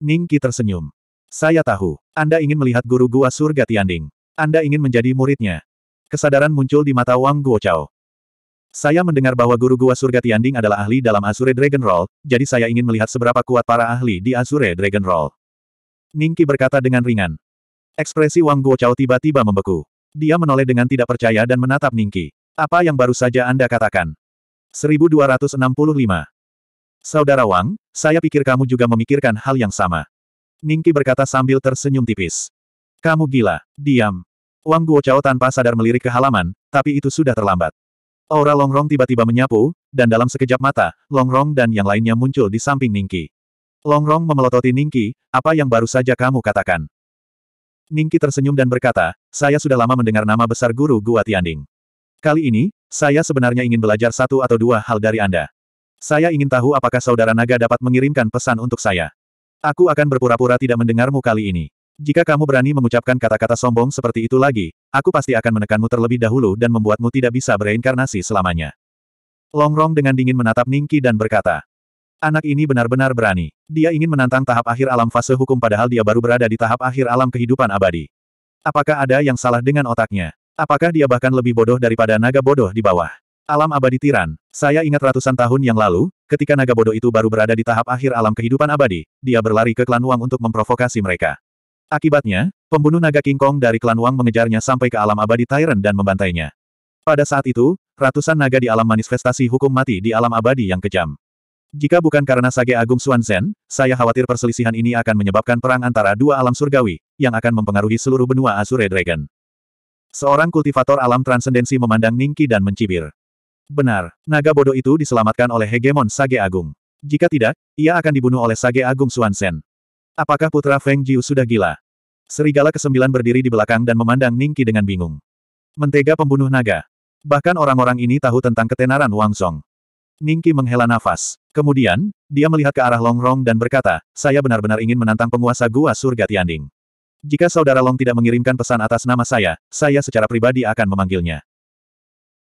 Ningki tersenyum. Saya tahu. Anda ingin melihat guru gua surga Tianding. Anda ingin menjadi muridnya. Kesadaran muncul di mata Wang Guochao. Saya mendengar bahwa guru gua surga Tianding adalah ahli dalam Azure Dragon Roll, jadi saya ingin melihat seberapa kuat para ahli di Azure Dragon Roll. Ningki berkata dengan ringan. Ekspresi Wang Guochao tiba-tiba membeku. Dia menoleh dengan tidak percaya dan menatap Ningki. Apa yang baru saja Anda katakan? 1265. Saudara Wang, saya pikir kamu juga memikirkan hal yang sama. Ningki berkata sambil tersenyum tipis. Kamu gila. Diam. Wang Guochao tanpa sadar melirik ke halaman, tapi itu sudah terlambat. Aura Longrong tiba-tiba menyapu, dan dalam sekejap mata, Longrong dan yang lainnya muncul di samping Ningki. Longrong memelototi Ningki, apa yang baru saja kamu katakan? Ningki tersenyum dan berkata, saya sudah lama mendengar nama besar guru Gua Tianding. Kali ini, saya sebenarnya ingin belajar satu atau dua hal dari Anda. Saya ingin tahu apakah saudara naga dapat mengirimkan pesan untuk saya. Aku akan berpura-pura tidak mendengarmu kali ini. Jika kamu berani mengucapkan kata-kata sombong seperti itu lagi, aku pasti akan menekanmu terlebih dahulu dan membuatmu tidak bisa bereinkarnasi selamanya. Longrong dengan dingin menatap Ningki dan berkata, Anak ini benar-benar berani. Dia ingin menantang tahap akhir alam fase hukum padahal dia baru berada di tahap akhir alam kehidupan abadi. Apakah ada yang salah dengan otaknya? Apakah dia bahkan lebih bodoh daripada naga bodoh di bawah? Alam abadi tiran. Saya ingat ratusan tahun yang lalu, ketika naga bodoh itu baru berada di tahap akhir alam kehidupan abadi, dia berlari ke klan Wang untuk memprovokasi mereka. Akibatnya, pembunuh naga King Kong dari klan Wang mengejarnya sampai ke alam abadi Tyrant dan membantainya. Pada saat itu, ratusan naga di alam manifestasi hukum mati di alam abadi yang kejam. Jika bukan karena Sage Agung Xuanzhen, saya khawatir perselisihan ini akan menyebabkan perang antara dua alam surgawi, yang akan mempengaruhi seluruh benua Azure Dragon. Seorang kultivator alam transendensi memandang Ningki dan mencibir. Benar, naga bodoh itu diselamatkan oleh hegemon Sage Agung. Jika tidak, ia akan dibunuh oleh Sage Agung Xuanzhen. Apakah putra Feng Jiu sudah gila? Serigala kesembilan berdiri di belakang dan memandang Ningki dengan bingung. Mentega pembunuh naga. Bahkan orang-orang ini tahu tentang ketenaran Wang Song. Ningki menghela nafas. Kemudian, dia melihat ke arah Longrong dan berkata, saya benar-benar ingin menantang penguasa gua surga Tianding. Jika saudara Long tidak mengirimkan pesan atas nama saya, saya secara pribadi akan memanggilnya.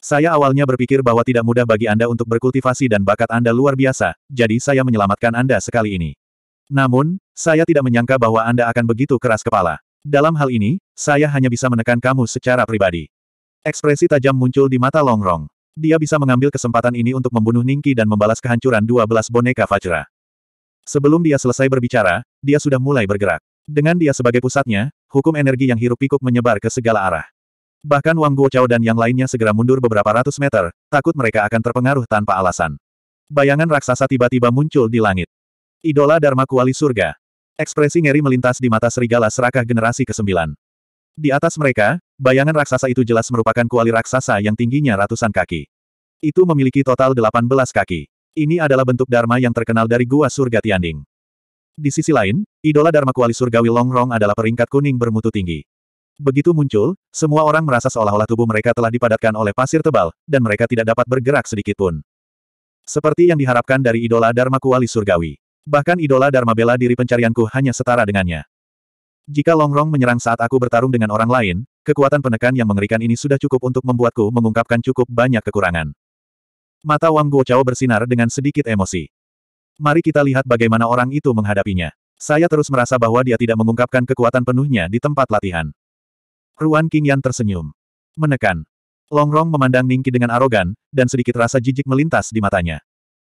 Saya awalnya berpikir bahwa tidak mudah bagi Anda untuk berkultivasi dan bakat Anda luar biasa, jadi saya menyelamatkan Anda sekali ini. Namun, saya tidak menyangka bahwa Anda akan begitu keras kepala. Dalam hal ini, saya hanya bisa menekan kamu secara pribadi. Ekspresi tajam muncul di mata Longrong. Dia bisa mengambil kesempatan ini untuk membunuh Ningki dan membalas kehancuran 12 boneka Fajra. Sebelum dia selesai berbicara, dia sudah mulai bergerak. Dengan dia sebagai pusatnya, hukum energi yang hirup pikuk menyebar ke segala arah. Bahkan Wang Guo Guochao dan yang lainnya segera mundur beberapa ratus meter, takut mereka akan terpengaruh tanpa alasan. Bayangan raksasa tiba-tiba muncul di langit. Idola Dharma Kuali Surga. Ekspresi ngeri melintas di mata serigala serakah generasi ke-9. Di atas mereka, Bayangan raksasa itu jelas merupakan kuali raksasa yang tingginya ratusan kaki. Itu memiliki total 18 kaki. Ini adalah bentuk Dharma yang terkenal dari Gua Surga Tianding. Di sisi lain, idola Dharma kuali surgawi Longrong adalah peringkat kuning bermutu tinggi. Begitu muncul, semua orang merasa seolah-olah tubuh mereka telah dipadatkan oleh pasir tebal, dan mereka tidak dapat bergerak sedikit pun. Seperti yang diharapkan dari idola Dharma kuali surgawi. Bahkan idola Dharma bela diri pencarianku hanya setara dengannya. Jika Longrong menyerang saat aku bertarung dengan orang lain, Kekuatan penekan yang mengerikan ini sudah cukup untuk membuatku mengungkapkan cukup banyak kekurangan. Mata Wang Guochao bersinar dengan sedikit emosi. Mari kita lihat bagaimana orang itu menghadapinya. Saya terus merasa bahwa dia tidak mengungkapkan kekuatan penuhnya di tempat latihan. Ruan Qingyan tersenyum. Menekan. Longrong memandang Ningki dengan arogan, dan sedikit rasa jijik melintas di matanya.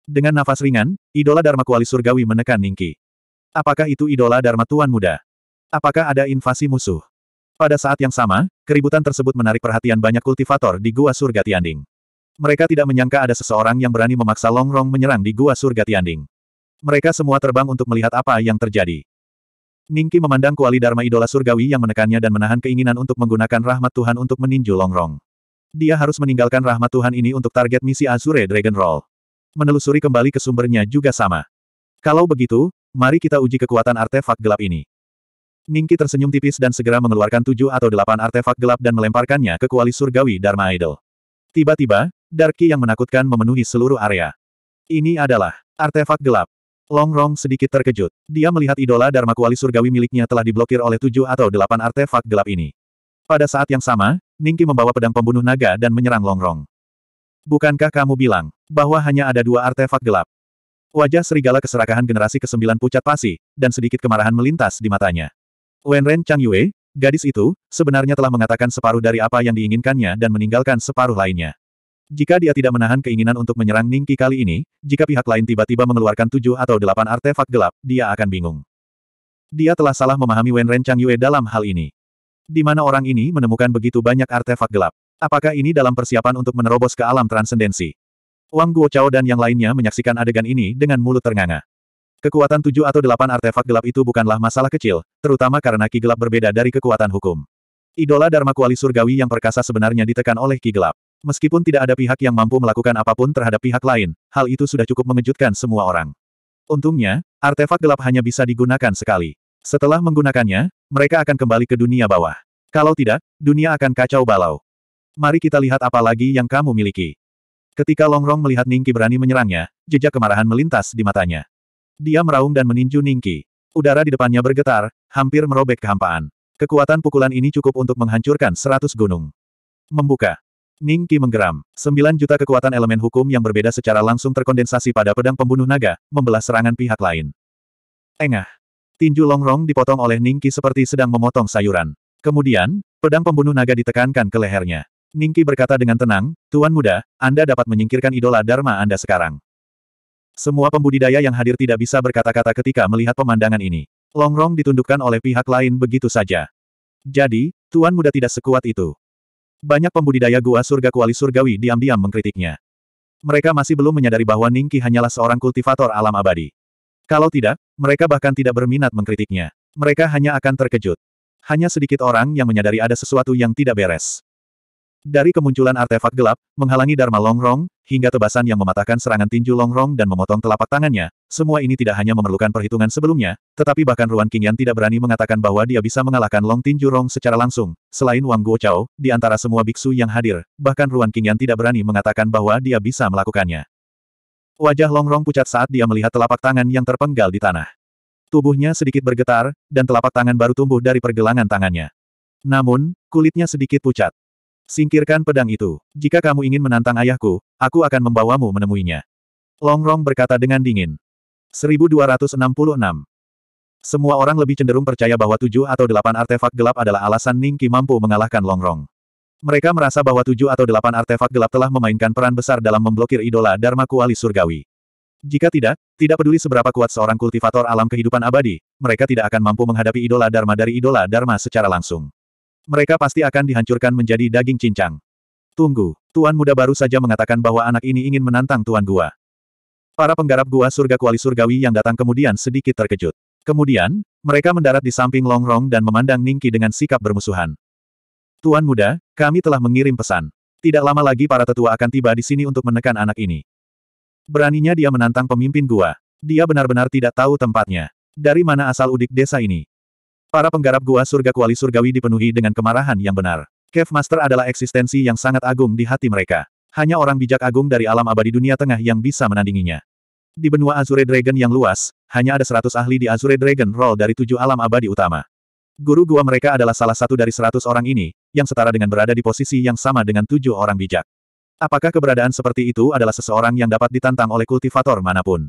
Dengan nafas ringan, idola Dharma Kuali Surgawi menekan Ningki. Apakah itu idola Dharma Tuan Muda? Apakah ada invasi musuh? Pada saat yang sama, keributan tersebut menarik perhatian banyak kultivator di Gua Surga Tianding. Mereka tidak menyangka ada seseorang yang berani memaksa Longrong menyerang di Gua Surga Tianding. Mereka semua terbang untuk melihat apa yang terjadi. Ningki memandang kuali Dharma idola surgawi yang menekannya dan menahan keinginan untuk menggunakan rahmat Tuhan untuk meninju Longrong. Dia harus meninggalkan rahmat Tuhan ini untuk target misi Azure Dragon Roll. Menelusuri kembali ke sumbernya juga sama. Kalau begitu, mari kita uji kekuatan artefak gelap ini. Ningki tersenyum tipis dan segera mengeluarkan tujuh atau delapan artefak gelap dan melemparkannya ke kuali surgawi Dharma Idol. Tiba-tiba, Darki yang menakutkan memenuhi seluruh area. Ini adalah artefak gelap. Long Rong sedikit terkejut. Dia melihat idola Dharma kuali surgawi miliknya telah diblokir oleh tujuh atau delapan artefak gelap ini. Pada saat yang sama, Ningki membawa pedang pembunuh naga dan menyerang Long Rong. Bukankah kamu bilang, bahwa hanya ada dua artefak gelap? Wajah serigala keserakahan generasi ke-9 pucat pasi, dan sedikit kemarahan melintas di matanya. Wenren Chang Yue, gadis itu, sebenarnya telah mengatakan separuh dari apa yang diinginkannya dan meninggalkan separuh lainnya. Jika dia tidak menahan keinginan untuk menyerang Ningki kali ini, jika pihak lain tiba-tiba mengeluarkan tujuh atau delapan artefak gelap, dia akan bingung. Dia telah salah memahami Wenren Chang Yue dalam hal ini. Di mana orang ini menemukan begitu banyak artefak gelap. Apakah ini dalam persiapan untuk menerobos ke alam transendensi? Wang Guo Chao dan yang lainnya menyaksikan adegan ini dengan mulut ternganga. Kekuatan tujuh atau delapan artefak gelap itu bukanlah masalah kecil, terutama karena ki gelap berbeda dari kekuatan hukum. Idola Dharma Kuali Surgawi yang perkasa sebenarnya ditekan oleh ki gelap. Meskipun tidak ada pihak yang mampu melakukan apapun terhadap pihak lain, hal itu sudah cukup mengejutkan semua orang. Untungnya, artefak gelap hanya bisa digunakan sekali. Setelah menggunakannya, mereka akan kembali ke dunia bawah. Kalau tidak, dunia akan kacau balau. Mari kita lihat apa lagi yang kamu miliki. Ketika Longrong melihat Ningki berani menyerangnya, jejak kemarahan melintas di matanya. Dia meraung dan meninju Ningki. Udara di depannya bergetar, hampir merobek kehampaan. Kekuatan pukulan ini cukup untuk menghancurkan seratus gunung. Membuka. Ningki menggeram. Sembilan juta kekuatan elemen hukum yang berbeda secara langsung terkondensasi pada pedang pembunuh naga, membelah serangan pihak lain. Engah. Tinju longrong dipotong oleh Ningki seperti sedang memotong sayuran. Kemudian, pedang pembunuh naga ditekankan ke lehernya. Ningki berkata dengan tenang, Tuan Muda, Anda dapat menyingkirkan idola Dharma Anda sekarang. Semua pembudidaya yang hadir tidak bisa berkata-kata ketika melihat pemandangan ini. Longrong ditundukkan oleh pihak lain begitu saja. Jadi, Tuan Muda tidak sekuat itu. Banyak pembudidaya gua surga kuali surgawi diam-diam mengkritiknya. Mereka masih belum menyadari bahwa Ningki hanyalah seorang kultivator alam abadi. Kalau tidak, mereka bahkan tidak berminat mengkritiknya. Mereka hanya akan terkejut. Hanya sedikit orang yang menyadari ada sesuatu yang tidak beres. Dari kemunculan artefak gelap, menghalangi Dharma Longrong, hingga tebasan yang mematahkan serangan tinju Longrong dan memotong telapak tangannya, semua ini tidak hanya memerlukan perhitungan sebelumnya, tetapi bahkan Ruan Qingyan tidak berani mengatakan bahwa dia bisa mengalahkan Long Tinju Rong secara langsung. Selain Wang Guochao, di antara semua biksu yang hadir, bahkan Ruan Qingyan tidak berani mengatakan bahwa dia bisa melakukannya. Wajah Longrong pucat saat dia melihat telapak tangan yang terpenggal di tanah. Tubuhnya sedikit bergetar, dan telapak tangan baru tumbuh dari pergelangan tangannya. Namun, kulitnya sedikit pucat. Singkirkan pedang itu. Jika kamu ingin menantang ayahku, aku akan membawamu menemuinya. Longrong berkata dengan dingin. 1266. Semua orang lebih cenderung percaya bahwa tujuh atau delapan artefak gelap adalah alasan Ningki mampu mengalahkan Longrong. Mereka merasa bahwa tujuh atau delapan artefak gelap telah memainkan peran besar dalam memblokir idola Dharma Kuali Surgawi. Jika tidak, tidak peduli seberapa kuat seorang kultivator alam kehidupan abadi, mereka tidak akan mampu menghadapi idola Dharma dari idola Dharma secara langsung. Mereka pasti akan dihancurkan menjadi daging cincang. Tunggu, Tuan Muda baru saja mengatakan bahwa anak ini ingin menantang Tuan Gua. Para penggarap gua surga kuali surgawi yang datang kemudian sedikit terkejut. Kemudian, mereka mendarat di samping Longrong dan memandang Ningki dengan sikap bermusuhan. Tuan Muda, kami telah mengirim pesan. Tidak lama lagi para tetua akan tiba di sini untuk menekan anak ini. Beraninya dia menantang pemimpin gua. Dia benar-benar tidak tahu tempatnya. Dari mana asal udik desa ini? Para penggarap gua surga kuali surgawi dipenuhi dengan kemarahan yang benar. Cave Master adalah eksistensi yang sangat agung di hati mereka. Hanya orang bijak agung dari alam abadi dunia tengah yang bisa menandinginya. Di benua Azure Dragon yang luas, hanya ada 100 ahli di Azure Dragon Roll dari tujuh alam abadi utama. Guru gua mereka adalah salah satu dari seratus orang ini, yang setara dengan berada di posisi yang sama dengan tujuh orang bijak. Apakah keberadaan seperti itu adalah seseorang yang dapat ditantang oleh kultivator manapun?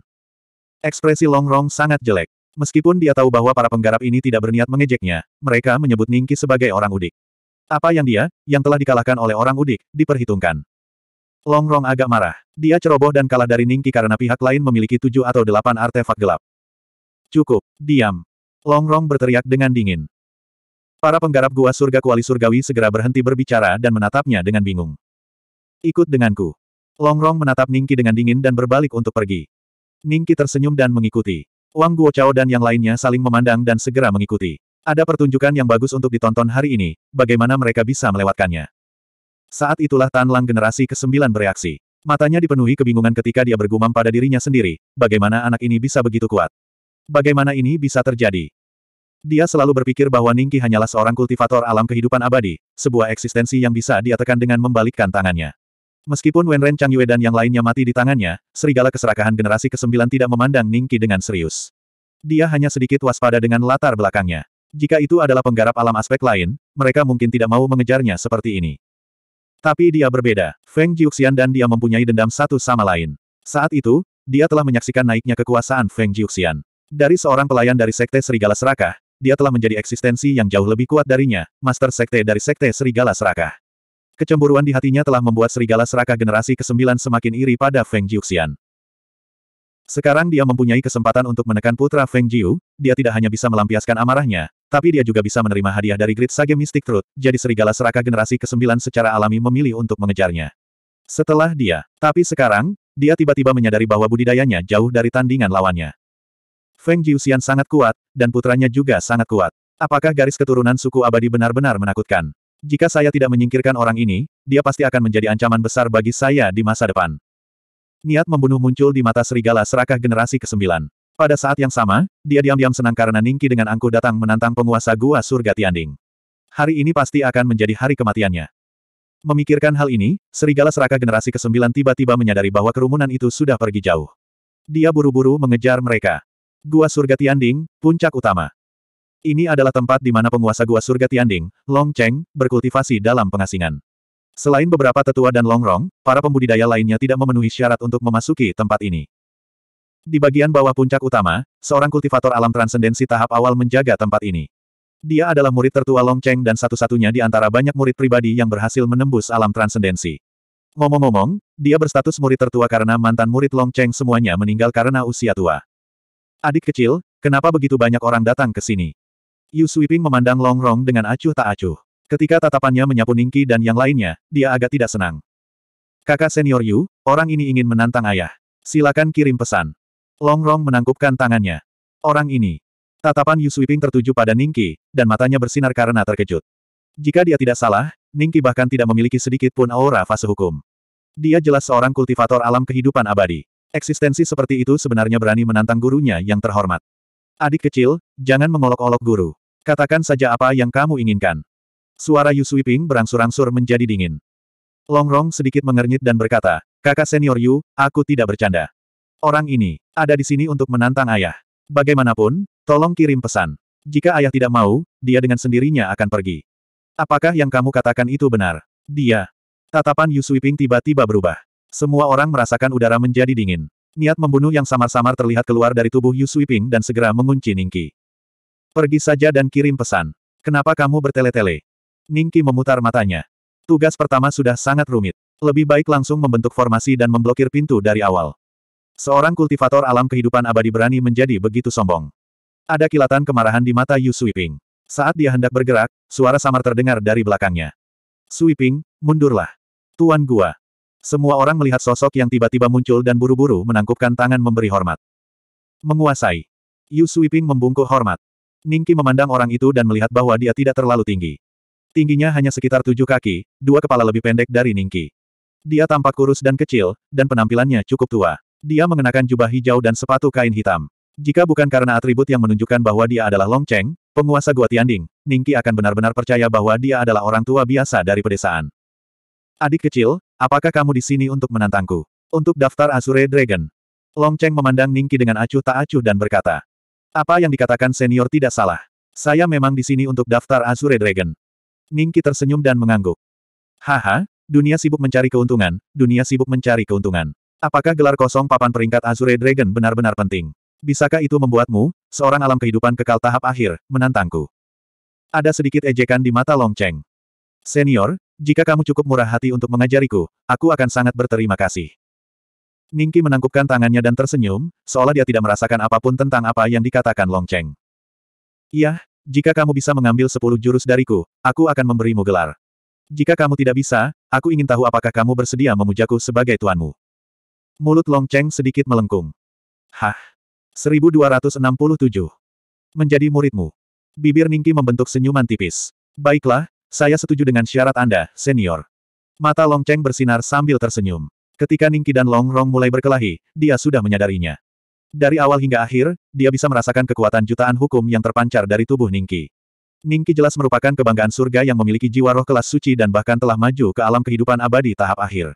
Ekspresi Longrong sangat jelek. Meskipun dia tahu bahwa para penggarap ini tidak berniat mengejeknya, mereka menyebut Ningki sebagai orang udik. Apa yang dia, yang telah dikalahkan oleh orang udik, diperhitungkan. Longrong agak marah. Dia ceroboh dan kalah dari Ningki karena pihak lain memiliki tujuh atau delapan artefak gelap. Cukup, diam. Longrong berteriak dengan dingin. Para penggarap gua surga kuali surgawi segera berhenti berbicara dan menatapnya dengan bingung. Ikut denganku. Longrong menatap Ningki dengan dingin dan berbalik untuk pergi. Ningki tersenyum dan mengikuti. Wang Guochao dan yang lainnya saling memandang dan segera mengikuti. Ada pertunjukan yang bagus untuk ditonton hari ini, bagaimana mereka bisa melewatkannya. Saat itulah Tan Lang generasi ke-9 bereaksi. Matanya dipenuhi kebingungan ketika dia bergumam pada dirinya sendiri, bagaimana anak ini bisa begitu kuat. Bagaimana ini bisa terjadi? Dia selalu berpikir bahwa Ningki hanyalah seorang kultivator alam kehidupan abadi, sebuah eksistensi yang bisa dia tekan dengan membalikkan tangannya. Meskipun Wenren Chang Yue dan yang lainnya mati di tangannya, serigala keserakahan generasi ke-9 tidak memandang Ningki dengan serius. Dia hanya sedikit waspada dengan latar belakangnya. Jika itu adalah penggarap alam aspek lain, mereka mungkin tidak mau mengejarnya seperti ini. Tapi dia berbeda. Feng Jiuxian dan dia mempunyai dendam satu sama lain. Saat itu, dia telah menyaksikan naiknya kekuasaan Feng Jiuxian. Dari seorang pelayan dari Sekte Serigala Serakah, dia telah menjadi eksistensi yang jauh lebih kuat darinya, Master Sekte dari Sekte Serigala Serakah. Kecemburuan di hatinya telah membuat serigala serakah generasi ke-9 semakin iri pada Feng Jiuxian. Sekarang dia mempunyai kesempatan untuk menekan putra Feng Jiu, dia tidak hanya bisa melampiaskan amarahnya, tapi dia juga bisa menerima hadiah dari Great Sage Mystic Truth, jadi serigala serakah generasi ke-9 secara alami memilih untuk mengejarnya. Setelah dia, tapi sekarang, dia tiba-tiba menyadari bahwa budidayanya jauh dari tandingan lawannya. Feng Jiuxian sangat kuat, dan putranya juga sangat kuat. Apakah garis keturunan suku abadi benar-benar menakutkan? Jika saya tidak menyingkirkan orang ini, dia pasti akan menjadi ancaman besar bagi saya di masa depan. Niat membunuh muncul di mata serigala serakah generasi ke-9. Pada saat yang sama, dia diam-diam senang karena Ningki dengan angkuh datang menantang penguasa gua surga Tianding. Hari ini pasti akan menjadi hari kematiannya. Memikirkan hal ini, serigala serakah generasi ke-9 tiba-tiba menyadari bahwa kerumunan itu sudah pergi jauh. Dia buru-buru mengejar mereka. Gua surga Tianding, puncak utama. Ini adalah tempat di mana penguasa gua surga Tianding, Long Cheng, berkultivasi dalam pengasingan. Selain beberapa tetua dan longrong, para pembudidaya lainnya tidak memenuhi syarat untuk memasuki tempat ini. Di bagian bawah puncak utama, seorang kultivator alam transendensi tahap awal menjaga tempat ini. Dia adalah murid tertua Long Cheng dan satu-satunya di antara banyak murid pribadi yang berhasil menembus alam transendensi. Ngomong-ngomong, dia berstatus murid tertua karena mantan murid Long Cheng semuanya meninggal karena usia tua. Adik kecil, kenapa begitu banyak orang datang ke sini? Yu Suiping memandang Long Rong dengan acuh tak acuh. Ketika tatapannya menyapu Ningki dan yang lainnya, dia agak tidak senang. Kakak senior Yu, orang ini ingin menantang ayah. Silakan kirim pesan. Long Rong menangkupkan tangannya. Orang ini. Tatapan Yu Suiping tertuju pada Ningki, dan matanya bersinar karena terkejut. Jika dia tidak salah, Ningki bahkan tidak memiliki sedikit pun aura fase hukum. Dia jelas seorang kultivator alam kehidupan abadi. Eksistensi seperti itu sebenarnya berani menantang gurunya yang terhormat. Adik kecil, jangan mengolok-olok guru. Katakan saja apa yang kamu inginkan. Suara Yu Suiping berangsur-angsur menjadi dingin. Longrong sedikit mengernyit dan berkata, kakak senior Yu, aku tidak bercanda. Orang ini, ada di sini untuk menantang ayah. Bagaimanapun, tolong kirim pesan. Jika ayah tidak mau, dia dengan sendirinya akan pergi. Apakah yang kamu katakan itu benar? Dia. Tatapan Yu Suiping tiba-tiba berubah. Semua orang merasakan udara menjadi dingin. Niat membunuh yang samar-samar terlihat keluar dari tubuh Yu Suiping dan segera mengunci Ningki. Pergi saja dan kirim pesan. Kenapa kamu bertele-tele? Ningki memutar matanya. Tugas pertama sudah sangat rumit. Lebih baik langsung membentuk formasi dan memblokir pintu dari awal. Seorang kultivator alam kehidupan abadi berani menjadi begitu sombong. Ada kilatan kemarahan di mata Yu Suiping. Saat dia hendak bergerak, suara samar terdengar dari belakangnya. Suiping, mundurlah. Tuan gua. Semua orang melihat sosok yang tiba-tiba muncul dan buru-buru menangkupkan tangan memberi hormat. Menguasai. Yu Suiping membungkuk hormat. Ningki memandang orang itu dan melihat bahwa dia tidak terlalu tinggi. Tingginya hanya sekitar tujuh kaki, dua kepala lebih pendek dari Ningki. Dia tampak kurus dan kecil, dan penampilannya cukup tua. Dia mengenakan jubah hijau dan sepatu kain hitam. Jika bukan karena atribut yang menunjukkan bahwa dia adalah Long Cheng, penguasa Gua Tianding, Ningki akan benar-benar percaya bahwa dia adalah orang tua biasa dari pedesaan. Adik kecil, apakah kamu di sini untuk menantangku? Untuk daftar Azure Dragon. Long Cheng memandang Ningki dengan acuh tak acuh dan berkata. Apa yang dikatakan senior tidak salah. Saya memang di sini untuk daftar Azure Dragon. Ningki tersenyum dan mengangguk. Haha, dunia sibuk mencari keuntungan, dunia sibuk mencari keuntungan. Apakah gelar kosong papan peringkat Azure Dragon benar-benar penting? Bisakah itu membuatmu, seorang alam kehidupan kekal tahap akhir, menantangku? Ada sedikit ejekan di mata Long Cheng. Senior, jika kamu cukup murah hati untuk mengajariku, aku akan sangat berterima kasih. Ningki menangkupkan tangannya dan tersenyum, seolah dia tidak merasakan apapun tentang apa yang dikatakan Long Cheng. Iya, jika kamu bisa mengambil sepuluh jurus dariku, aku akan memberimu gelar. Jika kamu tidak bisa, aku ingin tahu apakah kamu bersedia memujaku sebagai tuanmu. Mulut Long Cheng sedikit melengkung. Hah? 1267. Menjadi muridmu. Bibir Ningki membentuk senyuman tipis. Baiklah, saya setuju dengan syarat Anda, senior. Mata Long Cheng bersinar sambil tersenyum. Ketika Ningki dan Long Rong mulai berkelahi, dia sudah menyadarinya. Dari awal hingga akhir, dia bisa merasakan kekuatan jutaan hukum yang terpancar dari tubuh Ningki. Ningki jelas merupakan kebanggaan surga yang memiliki jiwa roh kelas suci dan bahkan telah maju ke alam kehidupan abadi tahap akhir.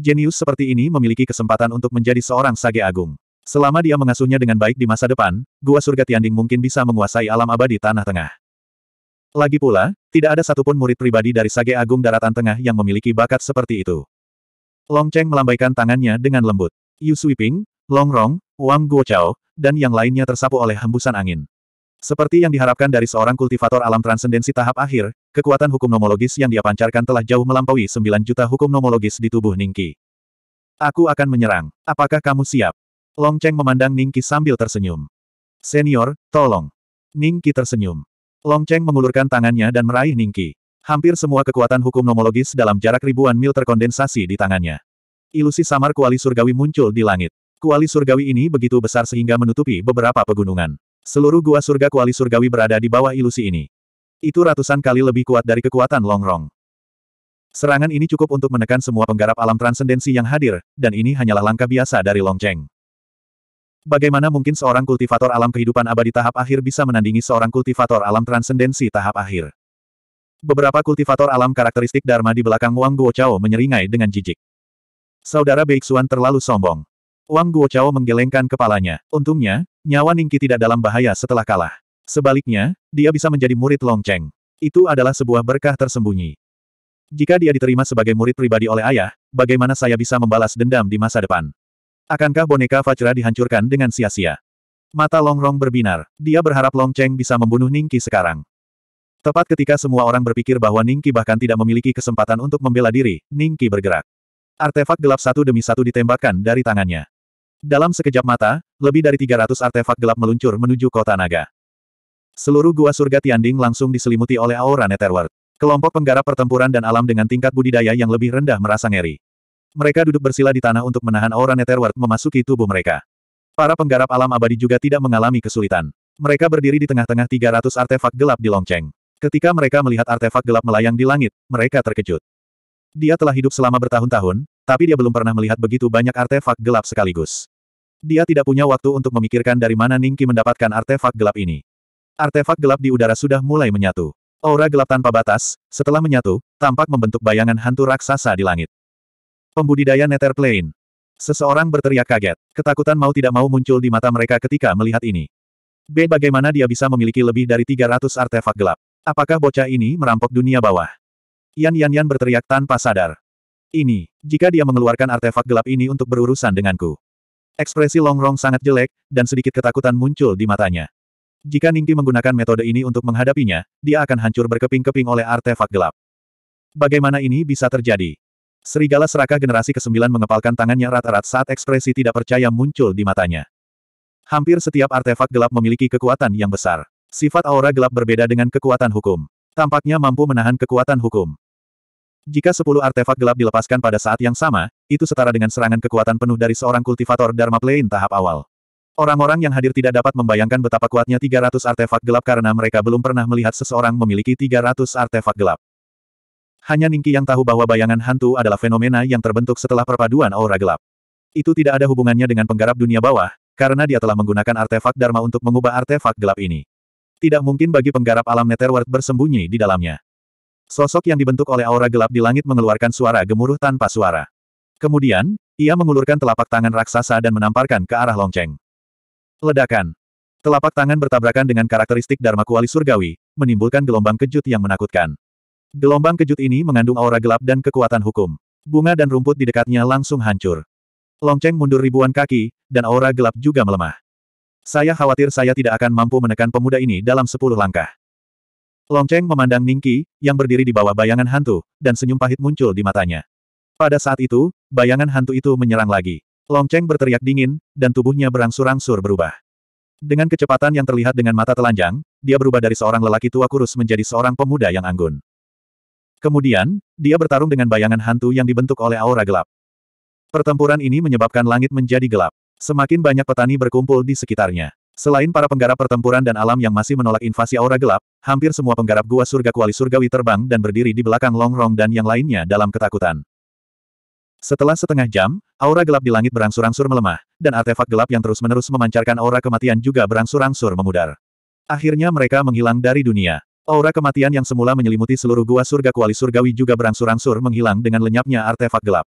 Jenius seperti ini memiliki kesempatan untuk menjadi seorang sage agung. Selama dia mengasuhnya dengan baik di masa depan, gua surga Tianding mungkin bisa menguasai alam abadi tanah tengah. Lagi pula, tidak ada satupun murid pribadi dari Sage Agung Daratan Tengah yang memiliki bakat seperti itu. Long Cheng melambaikan tangannya dengan lembut. Yu Suiping, Long Rong, Wang Guochao, dan yang lainnya tersapu oleh hembusan angin. Seperti yang diharapkan dari seorang kultivator alam transendensi tahap akhir, kekuatan hukum nomologis yang dia pancarkan telah jauh melampaui 9 juta hukum nomologis di tubuh Ningki. Aku akan menyerang. Apakah kamu siap? Long Cheng memandang Ningki sambil tersenyum. Senior, tolong. Ningki tersenyum. Long Cheng mengulurkan tangannya dan meraih Ningki. Hampir semua kekuatan hukum nomologis dalam jarak ribuan mil terkondensasi di tangannya. Ilusi samar kuali surgawi muncul di langit. Kuali surgawi ini begitu besar sehingga menutupi beberapa pegunungan. Seluruh gua surga kuali surgawi berada di bawah ilusi ini. Itu ratusan kali lebih kuat dari kekuatan Longrong. Serangan ini cukup untuk menekan semua penggarap alam transendensi yang hadir, dan ini hanyalah langkah biasa dari Long Cheng. Bagaimana mungkin seorang kultivator alam kehidupan abadi tahap akhir bisa menandingi seorang kultivator alam transendensi tahap akhir? Beberapa kultivator alam karakteristik Dharma di belakang Wang Guo Guochao menyeringai dengan jijik. Saudara Beixuan terlalu sombong. Wang Guo Guochao menggelengkan kepalanya. Untungnya, nyawa Ningki tidak dalam bahaya setelah kalah. Sebaliknya, dia bisa menjadi murid Long Cheng. Itu adalah sebuah berkah tersembunyi. Jika dia diterima sebagai murid pribadi oleh ayah, bagaimana saya bisa membalas dendam di masa depan? Akankah boneka Fajra dihancurkan dengan sia-sia? Mata Longrong berbinar. Dia berharap Long Cheng bisa membunuh Ningki sekarang. Tepat ketika semua orang berpikir bahwa Ningki bahkan tidak memiliki kesempatan untuk membela diri, Ningki bergerak. Artefak gelap satu demi satu ditembakkan dari tangannya. Dalam sekejap mata, lebih dari 300 artefak gelap meluncur menuju kota naga. Seluruh gua surga Tianding langsung diselimuti oleh aura Netherworld. Kelompok penggarap pertempuran dan alam dengan tingkat budidaya yang lebih rendah merasa ngeri. Mereka duduk bersila di tanah untuk menahan aura Netherworld memasuki tubuh mereka. Para penggarap alam abadi juga tidak mengalami kesulitan. Mereka berdiri di tengah-tengah 300 artefak gelap di lonceng. Ketika mereka melihat artefak gelap melayang di langit, mereka terkejut. Dia telah hidup selama bertahun-tahun, tapi dia belum pernah melihat begitu banyak artefak gelap sekaligus. Dia tidak punya waktu untuk memikirkan dari mana Ningki mendapatkan artefak gelap ini. Artefak gelap di udara sudah mulai menyatu. Aura gelap tanpa batas, setelah menyatu, tampak membentuk bayangan hantu raksasa di langit. Pembudidaya Plain. Seseorang berteriak kaget. Ketakutan mau tidak mau muncul di mata mereka ketika melihat ini. B. Bagaimana dia bisa memiliki lebih dari 300 artefak gelap? Apakah bocah ini merampok dunia bawah? Yan Yan Yan berteriak tanpa sadar. Ini, jika dia mengeluarkan artefak gelap ini untuk berurusan denganku. Ekspresi Longrong sangat jelek, dan sedikit ketakutan muncul di matanya. Jika Ningki menggunakan metode ini untuk menghadapinya, dia akan hancur berkeping-keping oleh artefak gelap. Bagaimana ini bisa terjadi? Serigala serakah generasi ke-9 mengepalkan tangannya rata rat saat ekspresi tidak percaya muncul di matanya. Hampir setiap artefak gelap memiliki kekuatan yang besar. Sifat aura gelap berbeda dengan kekuatan hukum. Tampaknya mampu menahan kekuatan hukum. Jika sepuluh artefak gelap dilepaskan pada saat yang sama, itu setara dengan serangan kekuatan penuh dari seorang kultivator Dharma Plane tahap awal. Orang-orang yang hadir tidak dapat membayangkan betapa kuatnya 300 artefak gelap karena mereka belum pernah melihat seseorang memiliki 300 artefak gelap. Hanya Ningki yang tahu bahwa bayangan hantu adalah fenomena yang terbentuk setelah perpaduan aura gelap. Itu tidak ada hubungannya dengan penggarap dunia bawah, karena dia telah menggunakan artefak Dharma untuk mengubah artefak gelap ini. Tidak mungkin bagi penggarap alam Netherworld bersembunyi di dalamnya. Sosok yang dibentuk oleh aura gelap di langit mengeluarkan suara gemuruh tanpa suara. Kemudian, ia mengulurkan telapak tangan raksasa dan menamparkan ke arah lonceng. Ledakan. Telapak tangan bertabrakan dengan karakteristik Dharma Kuali Surgawi, menimbulkan gelombang kejut yang menakutkan. Gelombang kejut ini mengandung aura gelap dan kekuatan hukum. Bunga dan rumput di dekatnya langsung hancur. Longceng mundur ribuan kaki, dan aura gelap juga melemah. Saya khawatir saya tidak akan mampu menekan pemuda ini dalam sepuluh langkah. Longceng memandang Ningki, yang berdiri di bawah bayangan hantu, dan senyum pahit muncul di matanya. Pada saat itu, bayangan hantu itu menyerang lagi. Longceng berteriak dingin, dan tubuhnya berangsur-angsur berubah. Dengan kecepatan yang terlihat dengan mata telanjang, dia berubah dari seorang lelaki tua kurus menjadi seorang pemuda yang anggun. Kemudian, dia bertarung dengan bayangan hantu yang dibentuk oleh aura gelap. Pertempuran ini menyebabkan langit menjadi gelap. Semakin banyak petani berkumpul di sekitarnya. Selain para penggarap pertempuran dan alam yang masih menolak invasi aura gelap, hampir semua penggarap gua surga kuali surgawi terbang dan berdiri di belakang Longrong dan yang lainnya dalam ketakutan. Setelah setengah jam, aura gelap di langit berangsur-angsur melemah, dan artefak gelap yang terus-menerus memancarkan aura kematian juga berangsur-angsur memudar. Akhirnya mereka menghilang dari dunia. Aura kematian yang semula menyelimuti seluruh gua surga kuali surgawi juga berangsur-angsur menghilang dengan lenyapnya artefak gelap.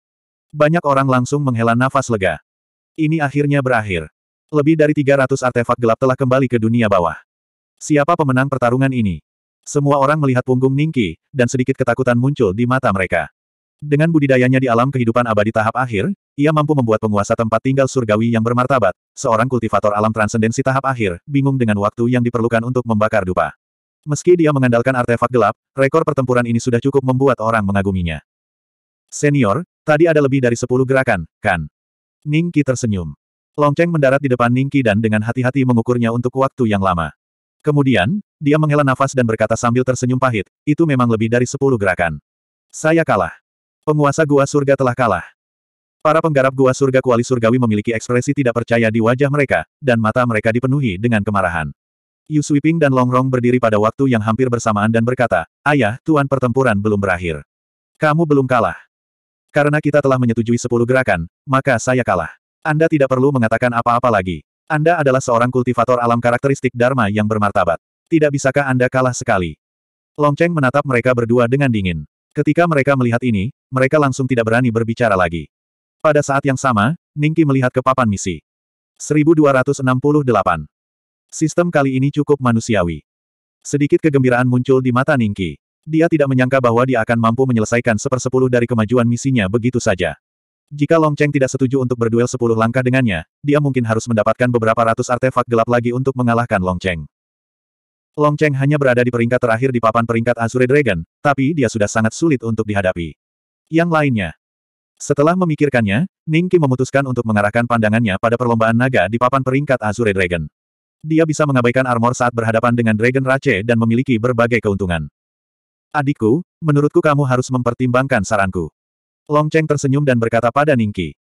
Banyak orang langsung menghela nafas lega. Ini akhirnya berakhir. Lebih dari 300 artefak gelap telah kembali ke dunia bawah. Siapa pemenang pertarungan ini? Semua orang melihat punggung Ningki, dan sedikit ketakutan muncul di mata mereka. Dengan budidayanya di alam kehidupan abadi tahap akhir, ia mampu membuat penguasa tempat tinggal surgawi yang bermartabat, seorang kultivator alam transendensi tahap akhir, bingung dengan waktu yang diperlukan untuk membakar dupa. Meski dia mengandalkan artefak gelap, rekor pertempuran ini sudah cukup membuat orang mengaguminya. Senior, tadi ada lebih dari sepuluh gerakan, kan? Ningki tersenyum. Longcheng mendarat di depan Ningki dan dengan hati-hati mengukurnya untuk waktu yang lama. Kemudian, dia menghela nafas dan berkata sambil tersenyum pahit, itu memang lebih dari sepuluh gerakan. Saya kalah. Penguasa Gua Surga telah kalah. Para penggarap Gua Surga Kuali Surgawi memiliki ekspresi tidak percaya di wajah mereka, dan mata mereka dipenuhi dengan kemarahan. Yu Suiping dan Longrong berdiri pada waktu yang hampir bersamaan dan berkata, Ayah, Tuan pertempuran belum berakhir. Kamu belum kalah. Karena kita telah menyetujui sepuluh gerakan, maka saya kalah. Anda tidak perlu mengatakan apa-apa lagi. Anda adalah seorang kultivator alam karakteristik Dharma yang bermartabat. Tidak bisakah Anda kalah sekali? Longcheng menatap mereka berdua dengan dingin. Ketika mereka melihat ini, mereka langsung tidak berani berbicara lagi. Pada saat yang sama, Ningki melihat ke papan misi. 1268 Sistem kali ini cukup manusiawi. Sedikit kegembiraan muncul di mata Ningki. Dia tidak menyangka bahwa dia akan mampu menyelesaikan sepersepuluh dari kemajuan misinya begitu saja. Jika Long Cheng tidak setuju untuk berduel sepuluh langkah dengannya, dia mungkin harus mendapatkan beberapa ratus artefak gelap lagi untuk mengalahkan Long Cheng. Long Cheng hanya berada di peringkat terakhir di papan peringkat Azure Dragon, tapi dia sudah sangat sulit untuk dihadapi. Yang lainnya, setelah memikirkannya, Ningki memutuskan untuk mengarahkan pandangannya pada perlombaan naga di papan peringkat Azure Dragon. Dia bisa mengabaikan armor saat berhadapan dengan Dragon Rache dan memiliki berbagai keuntungan. Adikku, menurutku kamu harus mempertimbangkan saranku. Long Cheng tersenyum dan berkata pada Ningki.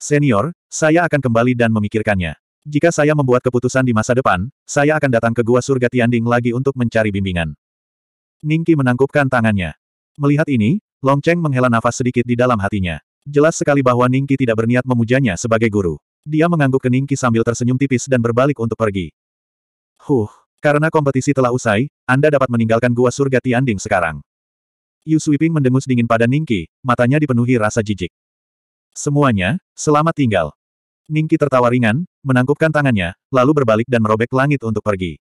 Senior, saya akan kembali dan memikirkannya. Jika saya membuat keputusan di masa depan, saya akan datang ke Gua Surga Tianding lagi untuk mencari bimbingan. Ningki menangkupkan tangannya. Melihat ini, Long Cheng menghela nafas sedikit di dalam hatinya. Jelas sekali bahwa Ningki tidak berniat memujanya sebagai guru. Dia mengangguk ke Ningki sambil tersenyum tipis dan berbalik untuk pergi. Huh, karena kompetisi telah usai, Anda dapat meninggalkan gua surga Tianding sekarang. Yu Sweeping mendengus dingin pada Ningki, matanya dipenuhi rasa jijik. Semuanya, selamat tinggal. Ningki tertawa ringan, menangkupkan tangannya, lalu berbalik dan merobek langit untuk pergi.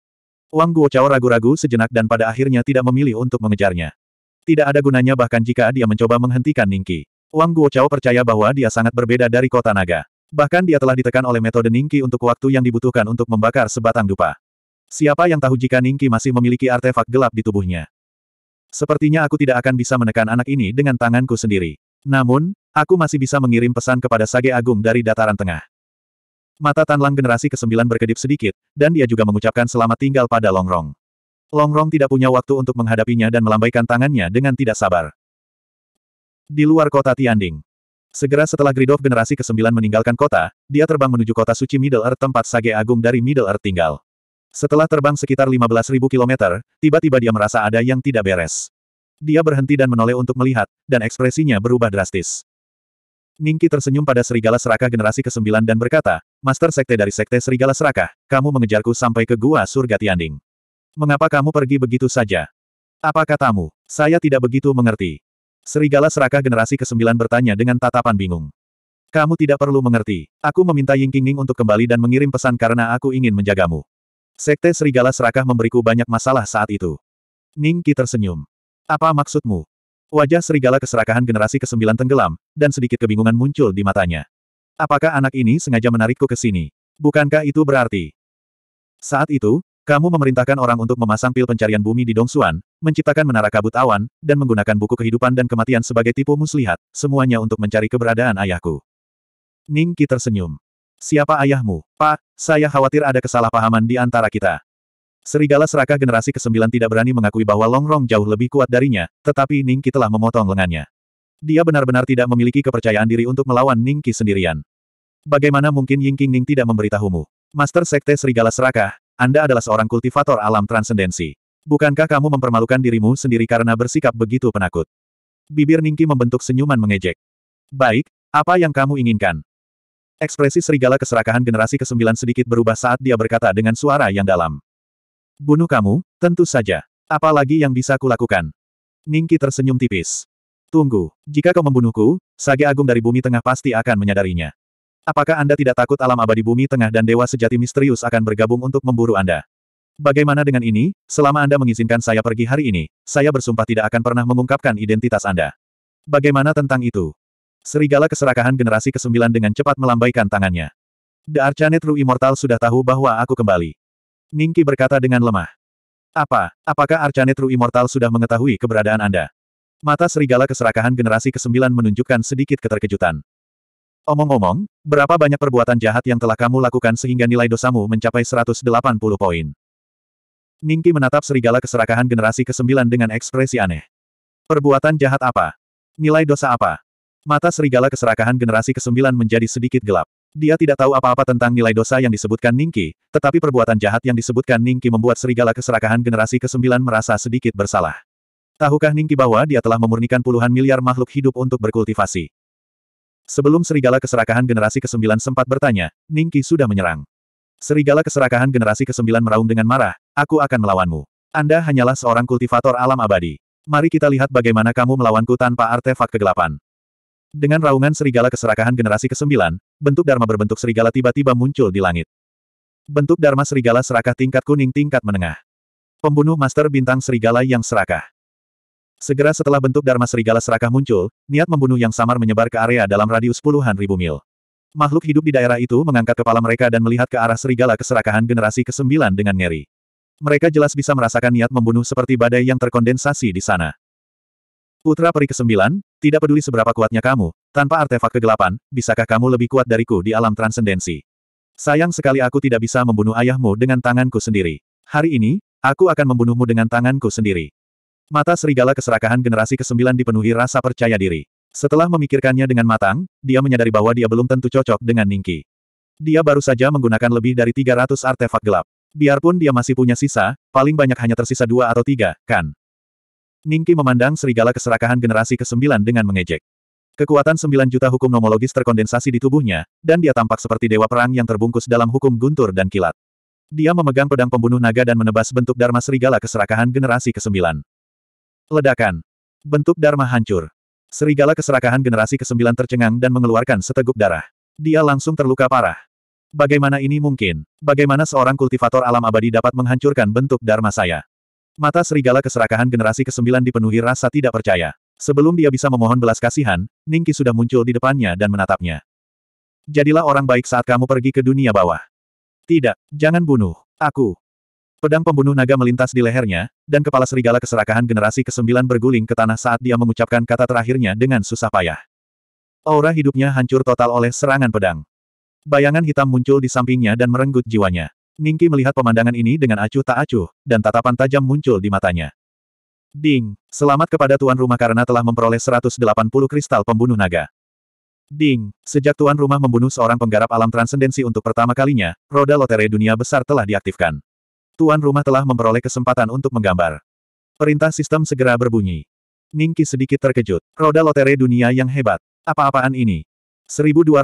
Wang Guocao ragu-ragu sejenak dan pada akhirnya tidak memilih untuk mengejarnya. Tidak ada gunanya bahkan jika dia mencoba menghentikan Ningki. Wang Guocao percaya bahwa dia sangat berbeda dari kota naga. Bahkan dia telah ditekan oleh metode Ningki untuk waktu yang dibutuhkan untuk membakar sebatang dupa. Siapa yang tahu jika Ningki masih memiliki artefak gelap di tubuhnya? Sepertinya aku tidak akan bisa menekan anak ini dengan tanganku sendiri. Namun, aku masih bisa mengirim pesan kepada Sage Agung dari dataran tengah. Mata Tanlang generasi ke-9 berkedip sedikit, dan dia juga mengucapkan selamat tinggal pada Longrong. Longrong tidak punya waktu untuk menghadapinya dan melambaikan tangannya dengan tidak sabar. Di luar kota Tianding, Segera setelah Gridov generasi ke-9 meninggalkan kota, dia terbang menuju kota suci Middle-earth tempat Sage Agung dari Middle-earth tinggal. Setelah terbang sekitar 15.000 km, tiba-tiba dia merasa ada yang tidak beres. Dia berhenti dan menoleh untuk melihat, dan ekspresinya berubah drastis. Ningki tersenyum pada Serigala Serakah generasi ke-9 dan berkata, Master Sekte dari Sekte Serigala Serakah, kamu mengejarku sampai ke Gua Surga Tianding. Mengapa kamu pergi begitu saja? Apa katamu? Saya tidak begitu mengerti. Serigala serakah generasi ke-9 bertanya dengan tatapan bingung. Kamu tidak perlu mengerti. Aku meminta Ying Qingning untuk kembali dan mengirim pesan karena aku ingin menjagamu. Sekte Serigala serakah memberiku banyak masalah saat itu. Ning Qi tersenyum. Apa maksudmu? Wajah Serigala keserakahan generasi ke-9 tenggelam, dan sedikit kebingungan muncul di matanya. Apakah anak ini sengaja menarikku ke sini? Bukankah itu berarti? Saat itu, kamu memerintahkan orang untuk memasang pil pencarian bumi di Dongsuan, menciptakan menara kabut awan, dan menggunakan buku kehidupan dan kematian sebagai tipu muslihat, semuanya untuk mencari keberadaan ayahku. Ning Qi tersenyum. Siapa ayahmu, Pak? Saya khawatir ada kesalahpahaman di antara kita. Serigala serakah generasi ke-9 tidak berani mengakui bahwa Longrong jauh lebih kuat darinya, tetapi Ning Qi telah memotong lengannya. Dia benar-benar tidak memiliki kepercayaan diri untuk melawan Ning Qi sendirian. Bagaimana mungkin Ying King Ning tidak memberitahumu? Master Sekte Serigala Serakah, anda adalah seorang kultivator alam transendensi. Bukankah kamu mempermalukan dirimu sendiri karena bersikap begitu penakut? Bibir Ningki membentuk senyuman mengejek. Baik, apa yang kamu inginkan? Ekspresi serigala keserakahan generasi ke-9 sedikit berubah saat dia berkata dengan suara yang dalam. Bunuh kamu, tentu saja. Apalagi yang bisa kulakukan? Ningki tersenyum tipis. Tunggu, jika kau membunuhku, Sage Agung dari Bumi Tengah pasti akan menyadarinya. Apakah Anda tidak takut alam abadi bumi tengah dan dewa sejati misterius akan bergabung untuk memburu Anda? Bagaimana dengan ini, selama Anda mengizinkan saya pergi hari ini, saya bersumpah tidak akan pernah mengungkapkan identitas Anda. Bagaimana tentang itu? Serigala keserakahan generasi ke-9 dengan cepat melambaikan tangannya. The Archanet Ru Immortal sudah tahu bahwa aku kembali. Ningki berkata dengan lemah. Apa, apakah Archanet Ru Immortal sudah mengetahui keberadaan Anda? Mata serigala keserakahan generasi ke-9 menunjukkan sedikit keterkejutan. Omong-omong, berapa banyak perbuatan jahat yang telah kamu lakukan sehingga nilai dosamu mencapai 180 poin? Ningki menatap serigala keserakahan generasi ke-9 dengan ekspresi aneh. Perbuatan jahat apa? Nilai dosa apa? Mata serigala keserakahan generasi ke-9 menjadi sedikit gelap. Dia tidak tahu apa-apa tentang nilai dosa yang disebutkan Ningki, tetapi perbuatan jahat yang disebutkan Ningki membuat serigala keserakahan generasi ke-9 merasa sedikit bersalah. Tahukah Ningki bahwa dia telah memurnikan puluhan miliar makhluk hidup untuk berkultivasi? Sebelum serigala keserakahan generasi ke-9 sempat bertanya, Ningki sudah menyerang. Serigala keserakahan generasi ke-9 meraung dengan marah, aku akan melawanmu. Anda hanyalah seorang kultivator alam abadi. Mari kita lihat bagaimana kamu melawanku tanpa artefak kegelapan. Dengan raungan serigala keserakahan generasi ke-9, bentuk Dharma berbentuk serigala tiba-tiba muncul di langit. Bentuk Dharma serigala serakah tingkat kuning tingkat menengah. Pembunuh Master Bintang Serigala yang serakah. Segera setelah bentuk Dharma Serigala serakah muncul, niat membunuh yang samar menyebar ke area dalam radius puluhan ribu mil. Makhluk hidup di daerah itu mengangkat kepala mereka dan melihat ke arah serigala keserakahan generasi ke-9 dengan ngeri. Mereka jelas bisa merasakan niat membunuh seperti badai yang terkondensasi di sana. Putra peri ke-9, tidak peduli seberapa kuatnya kamu, tanpa artefak kegelapan, bisakah kamu lebih kuat dariku di alam transendensi? Sayang sekali aku tidak bisa membunuh ayahmu dengan tanganku sendiri. Hari ini, aku akan membunuhmu dengan tanganku sendiri. Mata serigala keserakahan generasi ke-9 dipenuhi rasa percaya diri. Setelah memikirkannya dengan matang, dia menyadari bahwa dia belum tentu cocok dengan Ningki. Dia baru saja menggunakan lebih dari 300 artefak gelap. Biarpun dia masih punya sisa, paling banyak hanya tersisa dua atau tiga, kan? Ningki memandang serigala keserakahan generasi ke-9 dengan mengejek. Kekuatan 9 juta hukum nomologis terkondensasi di tubuhnya, dan dia tampak seperti dewa perang yang terbungkus dalam hukum guntur dan kilat. Dia memegang pedang pembunuh naga dan menebas bentuk Dharma Serigala keserakahan generasi ke-9. Ledakan. Bentuk Dharma hancur. Serigala keserakahan generasi ke-9 tercengang dan mengeluarkan seteguk darah. Dia langsung terluka parah. Bagaimana ini mungkin? Bagaimana seorang kultivator alam abadi dapat menghancurkan bentuk Dharma saya? Mata serigala keserakahan generasi ke-9 dipenuhi rasa tidak percaya. Sebelum dia bisa memohon belas kasihan, Ningki sudah muncul di depannya dan menatapnya. Jadilah orang baik saat kamu pergi ke dunia bawah. Tidak, jangan bunuh. Aku. Pedang pembunuh naga melintas di lehernya, dan kepala serigala keserakahan generasi ke-9 berguling ke tanah saat dia mengucapkan kata terakhirnya dengan susah payah. Aura hidupnya hancur total oleh serangan pedang. Bayangan hitam muncul di sampingnya dan merenggut jiwanya. Ningki melihat pemandangan ini dengan acuh tak acuh, dan tatapan tajam muncul di matanya. Ding, selamat kepada tuan rumah karena telah memperoleh 180 kristal pembunuh naga. Ding, sejak tuan rumah membunuh seorang penggarap alam transendensi untuk pertama kalinya, roda lotere dunia besar telah diaktifkan. Tuan rumah telah memperoleh kesempatan untuk menggambar. Perintah sistem segera berbunyi. Ningki sedikit terkejut. Roda lotere dunia yang hebat. Apa-apaan ini? 1269.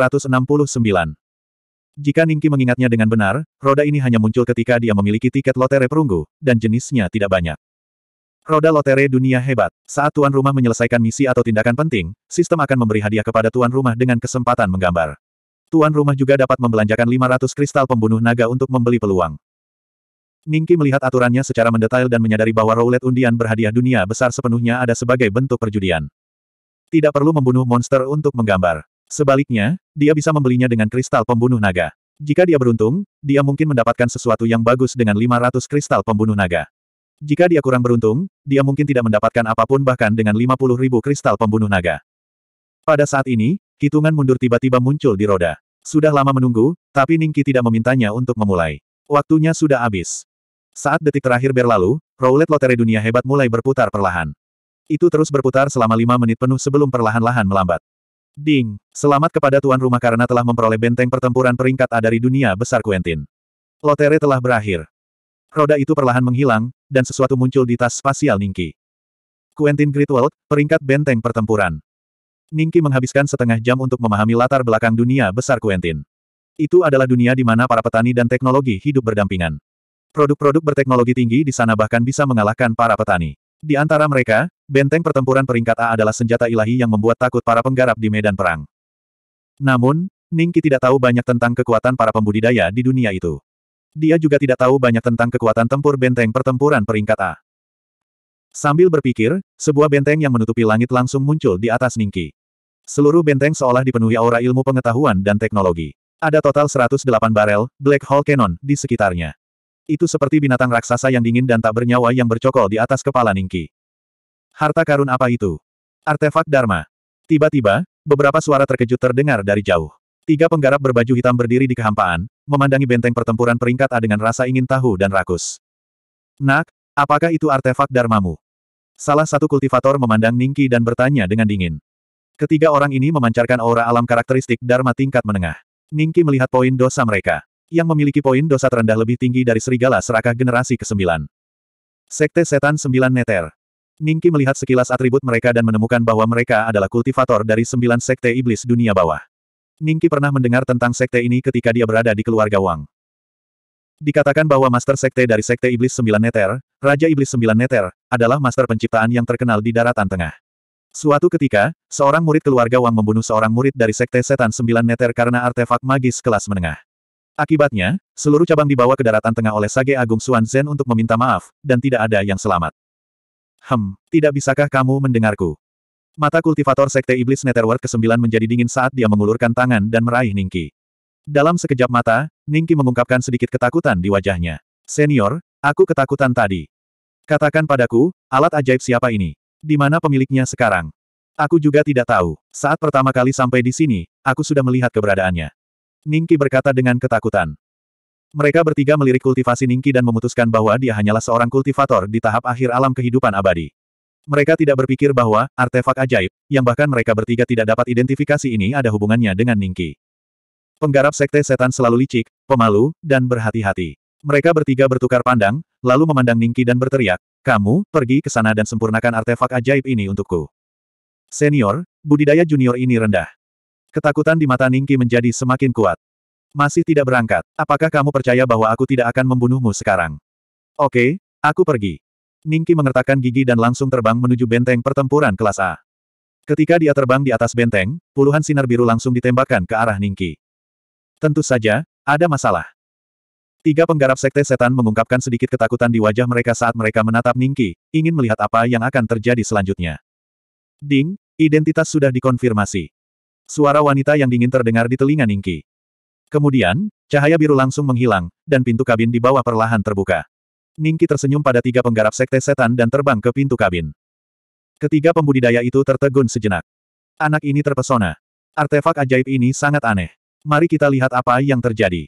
Jika Ningki mengingatnya dengan benar, roda ini hanya muncul ketika dia memiliki tiket lotere perunggu, dan jenisnya tidak banyak. Roda lotere dunia hebat. Saat tuan rumah menyelesaikan misi atau tindakan penting, sistem akan memberi hadiah kepada tuan rumah dengan kesempatan menggambar. Tuan rumah juga dapat membelanjakan 500 kristal pembunuh naga untuk membeli peluang. Ningki melihat aturannya secara mendetail dan menyadari bahwa roulette undian berhadiah dunia besar sepenuhnya ada sebagai bentuk perjudian. Tidak perlu membunuh monster untuk menggambar. Sebaliknya, dia bisa membelinya dengan kristal pembunuh naga. Jika dia beruntung, dia mungkin mendapatkan sesuatu yang bagus dengan 500 kristal pembunuh naga. Jika dia kurang beruntung, dia mungkin tidak mendapatkan apapun bahkan dengan 50 ribu kristal pembunuh naga. Pada saat ini, hitungan mundur tiba-tiba muncul di roda. Sudah lama menunggu, tapi Ningki tidak memintanya untuk memulai. Waktunya sudah habis. Saat detik terakhir berlalu, roulette lotere dunia hebat mulai berputar perlahan. Itu terus berputar selama lima menit penuh sebelum perlahan-lahan melambat. Ding, selamat kepada tuan rumah karena telah memperoleh benteng pertempuran peringkat A dari dunia besar Quentin. Lotere telah berakhir. Roda itu perlahan menghilang, dan sesuatu muncul di tas spasial Ningki. Quentin Griswold, peringkat benteng pertempuran. Ningki menghabiskan setengah jam untuk memahami latar belakang dunia besar Quentin. Itu adalah dunia di mana para petani dan teknologi hidup berdampingan. Produk-produk berteknologi tinggi di sana bahkan bisa mengalahkan para petani. Di antara mereka, benteng pertempuran peringkat A adalah senjata ilahi yang membuat takut para penggarap di medan perang. Namun, Ningki tidak tahu banyak tentang kekuatan para pembudidaya di dunia itu. Dia juga tidak tahu banyak tentang kekuatan tempur benteng pertempuran peringkat A. Sambil berpikir, sebuah benteng yang menutupi langit langsung muncul di atas Ningki. Seluruh benteng seolah dipenuhi aura ilmu pengetahuan dan teknologi. Ada total 108 barel, Black Hole Cannon, di sekitarnya. Itu seperti binatang raksasa yang dingin dan tak bernyawa yang bercokol di atas kepala Ningki. Harta karun apa itu? Artefak Dharma. Tiba-tiba, beberapa suara terkejut terdengar dari jauh. Tiga penggarap berbaju hitam berdiri di kehampaan, memandangi benteng pertempuran peringkat A dengan rasa ingin tahu dan rakus. Nak, apakah itu artefak Dharmamu? Salah satu kultivator memandang Ningki dan bertanya dengan dingin. Ketiga orang ini memancarkan aura alam karakteristik Dharma tingkat menengah. Ningki melihat poin dosa mereka yang memiliki poin dosa terendah lebih tinggi dari serigala serakah generasi ke-9. Sekte Setan 9 Neter Ningki melihat sekilas atribut mereka dan menemukan bahwa mereka adalah kultivator dari sembilan sekte iblis dunia bawah. Ningki pernah mendengar tentang sekte ini ketika dia berada di keluarga Wang. Dikatakan bahwa master sekte dari sekte iblis sembilan neter, Raja Iblis sembilan neter, adalah master penciptaan yang terkenal di daratan tengah. Suatu ketika, seorang murid keluarga Wang membunuh seorang murid dari sekte setan sembilan neter karena artefak magis kelas menengah. Akibatnya, seluruh cabang dibawa ke daratan tengah oleh Sage Agung Suan Zen untuk meminta maaf, dan tidak ada yang selamat. Hem, tidak bisakah kamu mendengarku? Mata kultivator Sekte Iblis Netherworld ke-9 menjadi dingin saat dia mengulurkan tangan dan meraih Ningki. Dalam sekejap mata, Ningki mengungkapkan sedikit ketakutan di wajahnya. Senior, aku ketakutan tadi. Katakan padaku, alat ajaib siapa ini? Di mana pemiliknya sekarang? Aku juga tidak tahu. Saat pertama kali sampai di sini, aku sudah melihat keberadaannya. Ningki berkata dengan ketakutan. Mereka bertiga melirik kultivasi Ningki dan memutuskan bahwa dia hanyalah seorang kultivator di tahap akhir alam kehidupan abadi. Mereka tidak berpikir bahwa artefak ajaib, yang bahkan mereka bertiga tidak dapat identifikasi ini ada hubungannya dengan Ningki. Penggarap sekte setan selalu licik, pemalu, dan berhati-hati. Mereka bertiga bertukar pandang, lalu memandang Ningki dan berteriak, kamu, pergi ke sana dan sempurnakan artefak ajaib ini untukku. Senior, budidaya junior ini rendah. Ketakutan di mata Ningki menjadi semakin kuat. Masih tidak berangkat. Apakah kamu percaya bahwa aku tidak akan membunuhmu sekarang? Oke, aku pergi. Ningki mengertakkan gigi dan langsung terbang menuju benteng pertempuran kelas A. Ketika dia terbang di atas benteng, puluhan sinar biru langsung ditembakkan ke arah Ningki. Tentu saja, ada masalah. Tiga penggarap sekte setan mengungkapkan sedikit ketakutan di wajah mereka saat mereka menatap Ningki, ingin melihat apa yang akan terjadi selanjutnya. Ding, identitas sudah dikonfirmasi. Suara wanita yang dingin terdengar di telinga Ningki. Kemudian, cahaya biru langsung menghilang, dan pintu kabin di bawah perlahan terbuka. Ningki tersenyum pada tiga penggarap sekte setan dan terbang ke pintu kabin. Ketiga pembudidaya itu tertegun sejenak. Anak ini terpesona. Artefak ajaib ini sangat aneh. Mari kita lihat apa yang terjadi.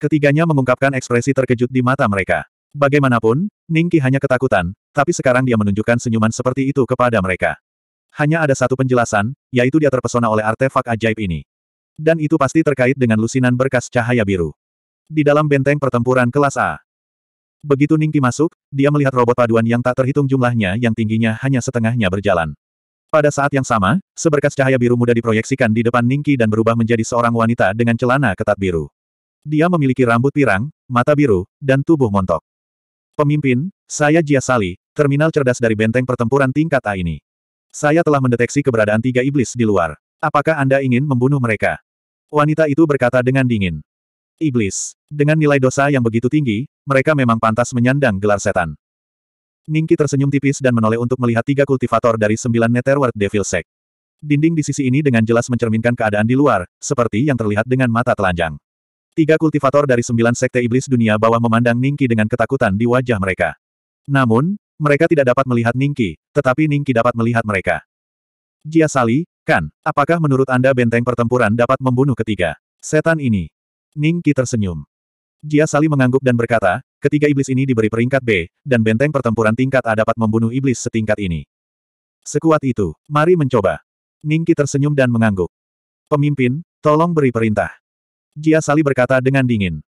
Ketiganya mengungkapkan ekspresi terkejut di mata mereka. Bagaimanapun, Ningki hanya ketakutan, tapi sekarang dia menunjukkan senyuman seperti itu kepada mereka. Hanya ada satu penjelasan, yaitu dia terpesona oleh artefak ajaib ini. Dan itu pasti terkait dengan lusinan berkas cahaya biru. Di dalam benteng pertempuran kelas A. Begitu Ningki masuk, dia melihat robot paduan yang tak terhitung jumlahnya yang tingginya hanya setengahnya berjalan. Pada saat yang sama, seberkas cahaya biru muda diproyeksikan di depan Ningki dan berubah menjadi seorang wanita dengan celana ketat biru. Dia memiliki rambut pirang, mata biru, dan tubuh montok. Pemimpin, saya Jia Sali, terminal cerdas dari benteng pertempuran tingkat A ini. Saya telah mendeteksi keberadaan tiga iblis di luar. Apakah Anda ingin membunuh mereka? Wanita itu berkata dengan dingin. Iblis. Dengan nilai dosa yang begitu tinggi, mereka memang pantas menyandang gelar setan. Ningki tersenyum tipis dan menoleh untuk melihat tiga kultivator dari sembilan Netherworld Devil Sect. Dinding di sisi ini dengan jelas mencerminkan keadaan di luar, seperti yang terlihat dengan mata telanjang. Tiga kultivator dari sembilan sekte iblis dunia bawah memandang Ningki dengan ketakutan di wajah mereka. Namun, mereka tidak dapat melihat Ningki, tetapi Ningki dapat melihat mereka. Jia Sali, kan, apakah menurut Anda benteng pertempuran dapat membunuh ketiga? Setan ini. Ningki tersenyum. Jia Sali mengangguk dan berkata, ketiga iblis ini diberi peringkat B, dan benteng pertempuran tingkat A dapat membunuh iblis setingkat ini. Sekuat itu, mari mencoba. Ningki tersenyum dan mengangguk. Pemimpin, tolong beri perintah. Jia Sali berkata dengan dingin.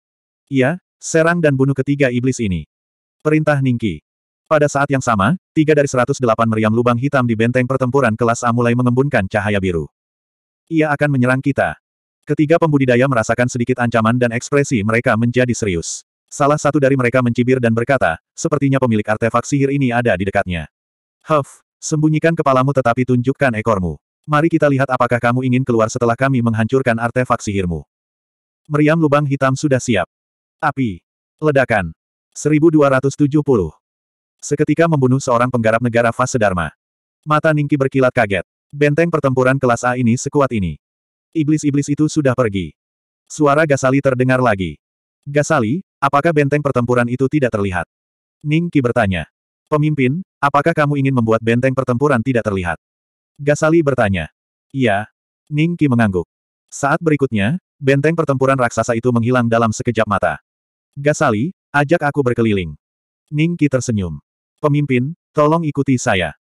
Iya, serang dan bunuh ketiga iblis ini. Perintah Ningki. Pada saat yang sama, tiga dari 108 meriam lubang hitam di benteng pertempuran kelas A mulai mengembunkan cahaya biru. Ia akan menyerang kita. Ketiga pembudidaya merasakan sedikit ancaman dan ekspresi mereka menjadi serius. Salah satu dari mereka mencibir dan berkata, sepertinya pemilik artefak sihir ini ada di dekatnya. Huff, sembunyikan kepalamu tetapi tunjukkan ekormu. Mari kita lihat apakah kamu ingin keluar setelah kami menghancurkan artefak sihirmu. Meriam lubang hitam sudah siap. Api. Ledakan. 1270. Seketika membunuh seorang penggarap negara fase Dharma. Mata Ningki berkilat kaget. Benteng pertempuran kelas A ini sekuat ini. Iblis-iblis itu sudah pergi. Suara Gasali terdengar lagi. Gasali, apakah benteng pertempuran itu tidak terlihat? Ningki bertanya. Pemimpin, apakah kamu ingin membuat benteng pertempuran tidak terlihat? Gasali bertanya. Iya. Ningki mengangguk. Saat berikutnya, benteng pertempuran raksasa itu menghilang dalam sekejap mata. Gasali, ajak aku berkeliling. Ningki tersenyum. Pemimpin, tolong ikuti saya.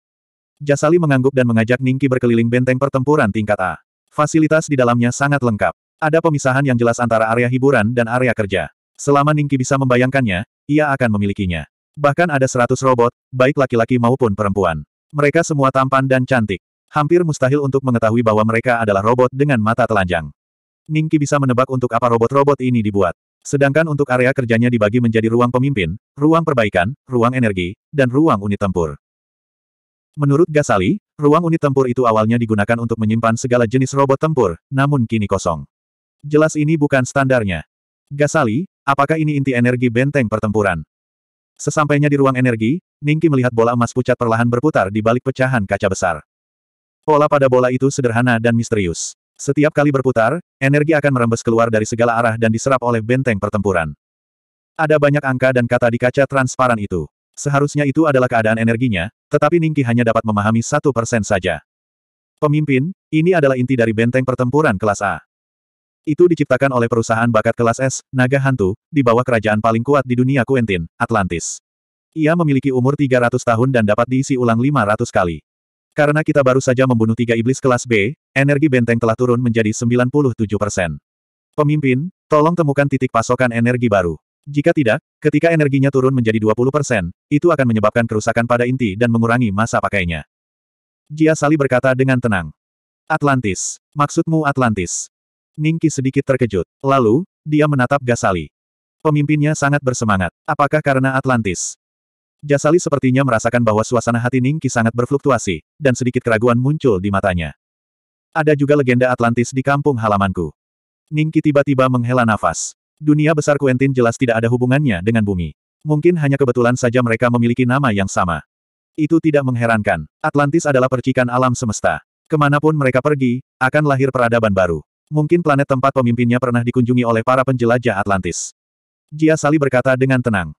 Jasali mengangguk dan mengajak Ningki berkeliling benteng pertempuran tingkat A. Fasilitas di dalamnya sangat lengkap. Ada pemisahan yang jelas antara area hiburan dan area kerja. Selama Ningki bisa membayangkannya, ia akan memilikinya. Bahkan ada seratus robot, baik laki-laki maupun perempuan. Mereka semua tampan dan cantik. Hampir mustahil untuk mengetahui bahwa mereka adalah robot dengan mata telanjang. Ningki bisa menebak untuk apa robot-robot ini dibuat. Sedangkan untuk area kerjanya dibagi menjadi ruang pemimpin, ruang perbaikan, ruang energi, dan ruang unit tempur. Menurut Gasali, ruang unit tempur itu awalnya digunakan untuk menyimpan segala jenis robot tempur, namun kini kosong. Jelas ini bukan standarnya. Gasali, apakah ini inti energi benteng pertempuran? Sesampainya di ruang energi, Ningki melihat bola emas pucat perlahan berputar di balik pecahan kaca besar. Pola pada bola itu sederhana dan misterius. Setiap kali berputar, energi akan merembes keluar dari segala arah dan diserap oleh benteng pertempuran. Ada banyak angka dan kata di kaca transparan itu. Seharusnya itu adalah keadaan energinya, tetapi Ningki hanya dapat memahami satu persen saja. Pemimpin, ini adalah inti dari benteng pertempuran kelas A. Itu diciptakan oleh perusahaan bakat kelas S, Naga Hantu, di bawah kerajaan paling kuat di dunia Quentin, Atlantis. Ia memiliki umur 300 tahun dan dapat diisi ulang 500 kali. Karena kita baru saja membunuh tiga iblis kelas B, Energi benteng telah turun menjadi 97 persen. Pemimpin, tolong temukan titik pasokan energi baru. Jika tidak, ketika energinya turun menjadi 20 persen, itu akan menyebabkan kerusakan pada inti dan mengurangi masa pakainya. Jia Sali berkata dengan tenang. Atlantis. Maksudmu Atlantis? Ningki sedikit terkejut. Lalu, dia menatap Gasali. Pemimpinnya sangat bersemangat. Apakah karena Atlantis? Jasali sepertinya merasakan bahwa suasana hati Ningki sangat berfluktuasi, dan sedikit keraguan muncul di matanya. Ada juga legenda Atlantis di kampung halamanku. Ningki tiba-tiba menghela nafas. Dunia besar Quentin jelas tidak ada hubungannya dengan bumi. Mungkin hanya kebetulan saja mereka memiliki nama yang sama. Itu tidak mengherankan. Atlantis adalah percikan alam semesta. Kemanapun mereka pergi, akan lahir peradaban baru. Mungkin planet tempat pemimpinnya pernah dikunjungi oleh para penjelajah Atlantis. Jia Sali berkata dengan tenang.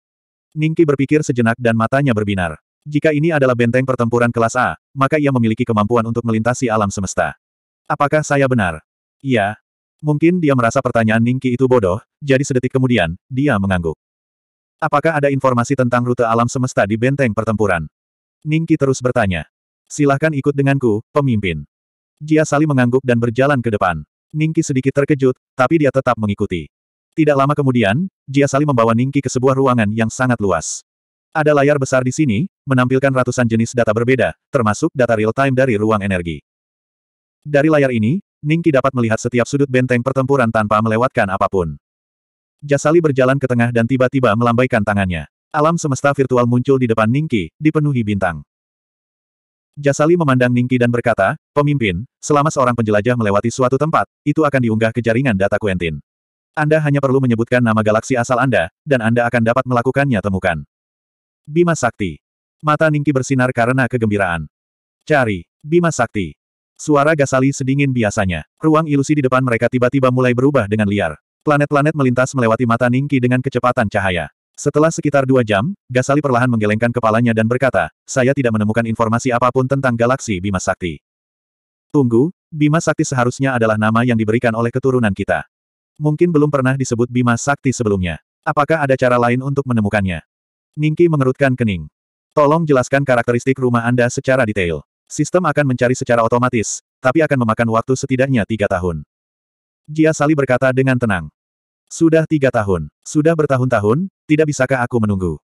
Ningki berpikir sejenak dan matanya berbinar. Jika ini adalah benteng pertempuran kelas A, maka ia memiliki kemampuan untuk melintasi alam semesta. Apakah saya benar? Iya. Mungkin dia merasa pertanyaan Ningki itu bodoh, jadi sedetik kemudian, dia mengangguk. Apakah ada informasi tentang rute alam semesta di benteng pertempuran? Ningki terus bertanya. Silahkan ikut denganku, pemimpin. Jia Sali mengangguk dan berjalan ke depan. Ningki sedikit terkejut, tapi dia tetap mengikuti. Tidak lama kemudian, Jia Sali membawa Ningki ke sebuah ruangan yang sangat luas. Ada layar besar di sini, menampilkan ratusan jenis data berbeda, termasuk data real-time dari ruang energi. Dari layar ini, Ningki dapat melihat setiap sudut benteng pertempuran tanpa melewatkan apapun. Jasali berjalan ke tengah dan tiba-tiba melambaikan tangannya. Alam semesta virtual muncul di depan Ningki, dipenuhi bintang. Jasali memandang Ningki dan berkata, Pemimpin, selama seorang penjelajah melewati suatu tempat, itu akan diunggah ke jaringan data Quentin. Anda hanya perlu menyebutkan nama galaksi asal Anda, dan Anda akan dapat melakukannya temukan. Bima Sakti. Mata Ningki bersinar karena kegembiraan. Cari. Bima Sakti. Suara Gasali sedingin biasanya. Ruang ilusi di depan mereka tiba-tiba mulai berubah dengan liar. Planet-planet melintas melewati mata Ningki dengan kecepatan cahaya. Setelah sekitar dua jam, Gasali perlahan menggelengkan kepalanya dan berkata, saya tidak menemukan informasi apapun tentang galaksi Bima Sakti. Tunggu, Bima Sakti seharusnya adalah nama yang diberikan oleh keturunan kita. Mungkin belum pernah disebut Bima Sakti sebelumnya. Apakah ada cara lain untuk menemukannya? Ningki mengerutkan kening. Tolong jelaskan karakteristik rumah Anda secara detail. Sistem akan mencari secara otomatis, tapi akan memakan waktu setidaknya tiga tahun. Jia Sali berkata dengan tenang. Sudah tiga tahun, sudah bertahun-tahun, tidak bisakah aku menunggu?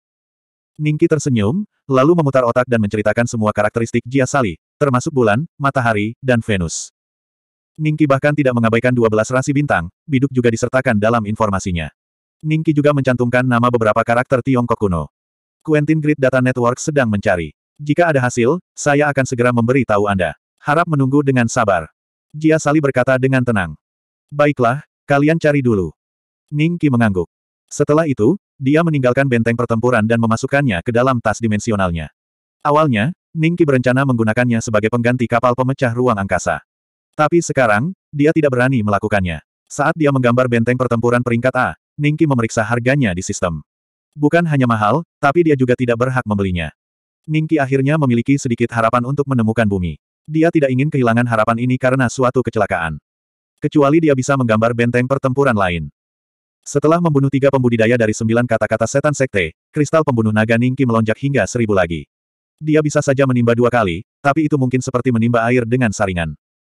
Ningki tersenyum, lalu memutar otak dan menceritakan semua karakteristik Jia Sali, termasuk bulan, matahari, dan Venus. Ningki bahkan tidak mengabaikan 12 rasi bintang, biduk juga disertakan dalam informasinya. Ningki juga mencantumkan nama beberapa karakter Tiongkok kuno. Quentin Grid Data Network sedang mencari. Jika ada hasil, saya akan segera memberi tahu Anda. Harap menunggu dengan sabar. Jia Sali berkata dengan tenang. Baiklah, kalian cari dulu. Ning Qi mengangguk. Setelah itu, dia meninggalkan benteng pertempuran dan memasukkannya ke dalam tas dimensionalnya. Awalnya, Ning Qi berencana menggunakannya sebagai pengganti kapal pemecah ruang angkasa. Tapi sekarang, dia tidak berani melakukannya. Saat dia menggambar benteng pertempuran peringkat A, Ning Qi memeriksa harganya di sistem. Bukan hanya mahal, tapi dia juga tidak berhak membelinya. Ningki akhirnya memiliki sedikit harapan untuk menemukan bumi. Dia tidak ingin kehilangan harapan ini karena suatu kecelakaan. Kecuali dia bisa menggambar benteng pertempuran lain. Setelah membunuh tiga pembudidaya dari sembilan kata-kata setan sekte, kristal pembunuh naga Ningki melonjak hingga seribu lagi. Dia bisa saja menimba dua kali, tapi itu mungkin seperti menimba air dengan saringan.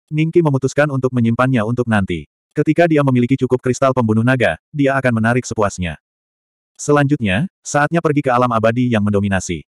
Ningki memutuskan untuk menyimpannya untuk nanti. Ketika dia memiliki cukup kristal pembunuh naga, dia akan menarik sepuasnya. Selanjutnya, saatnya pergi ke alam abadi yang mendominasi.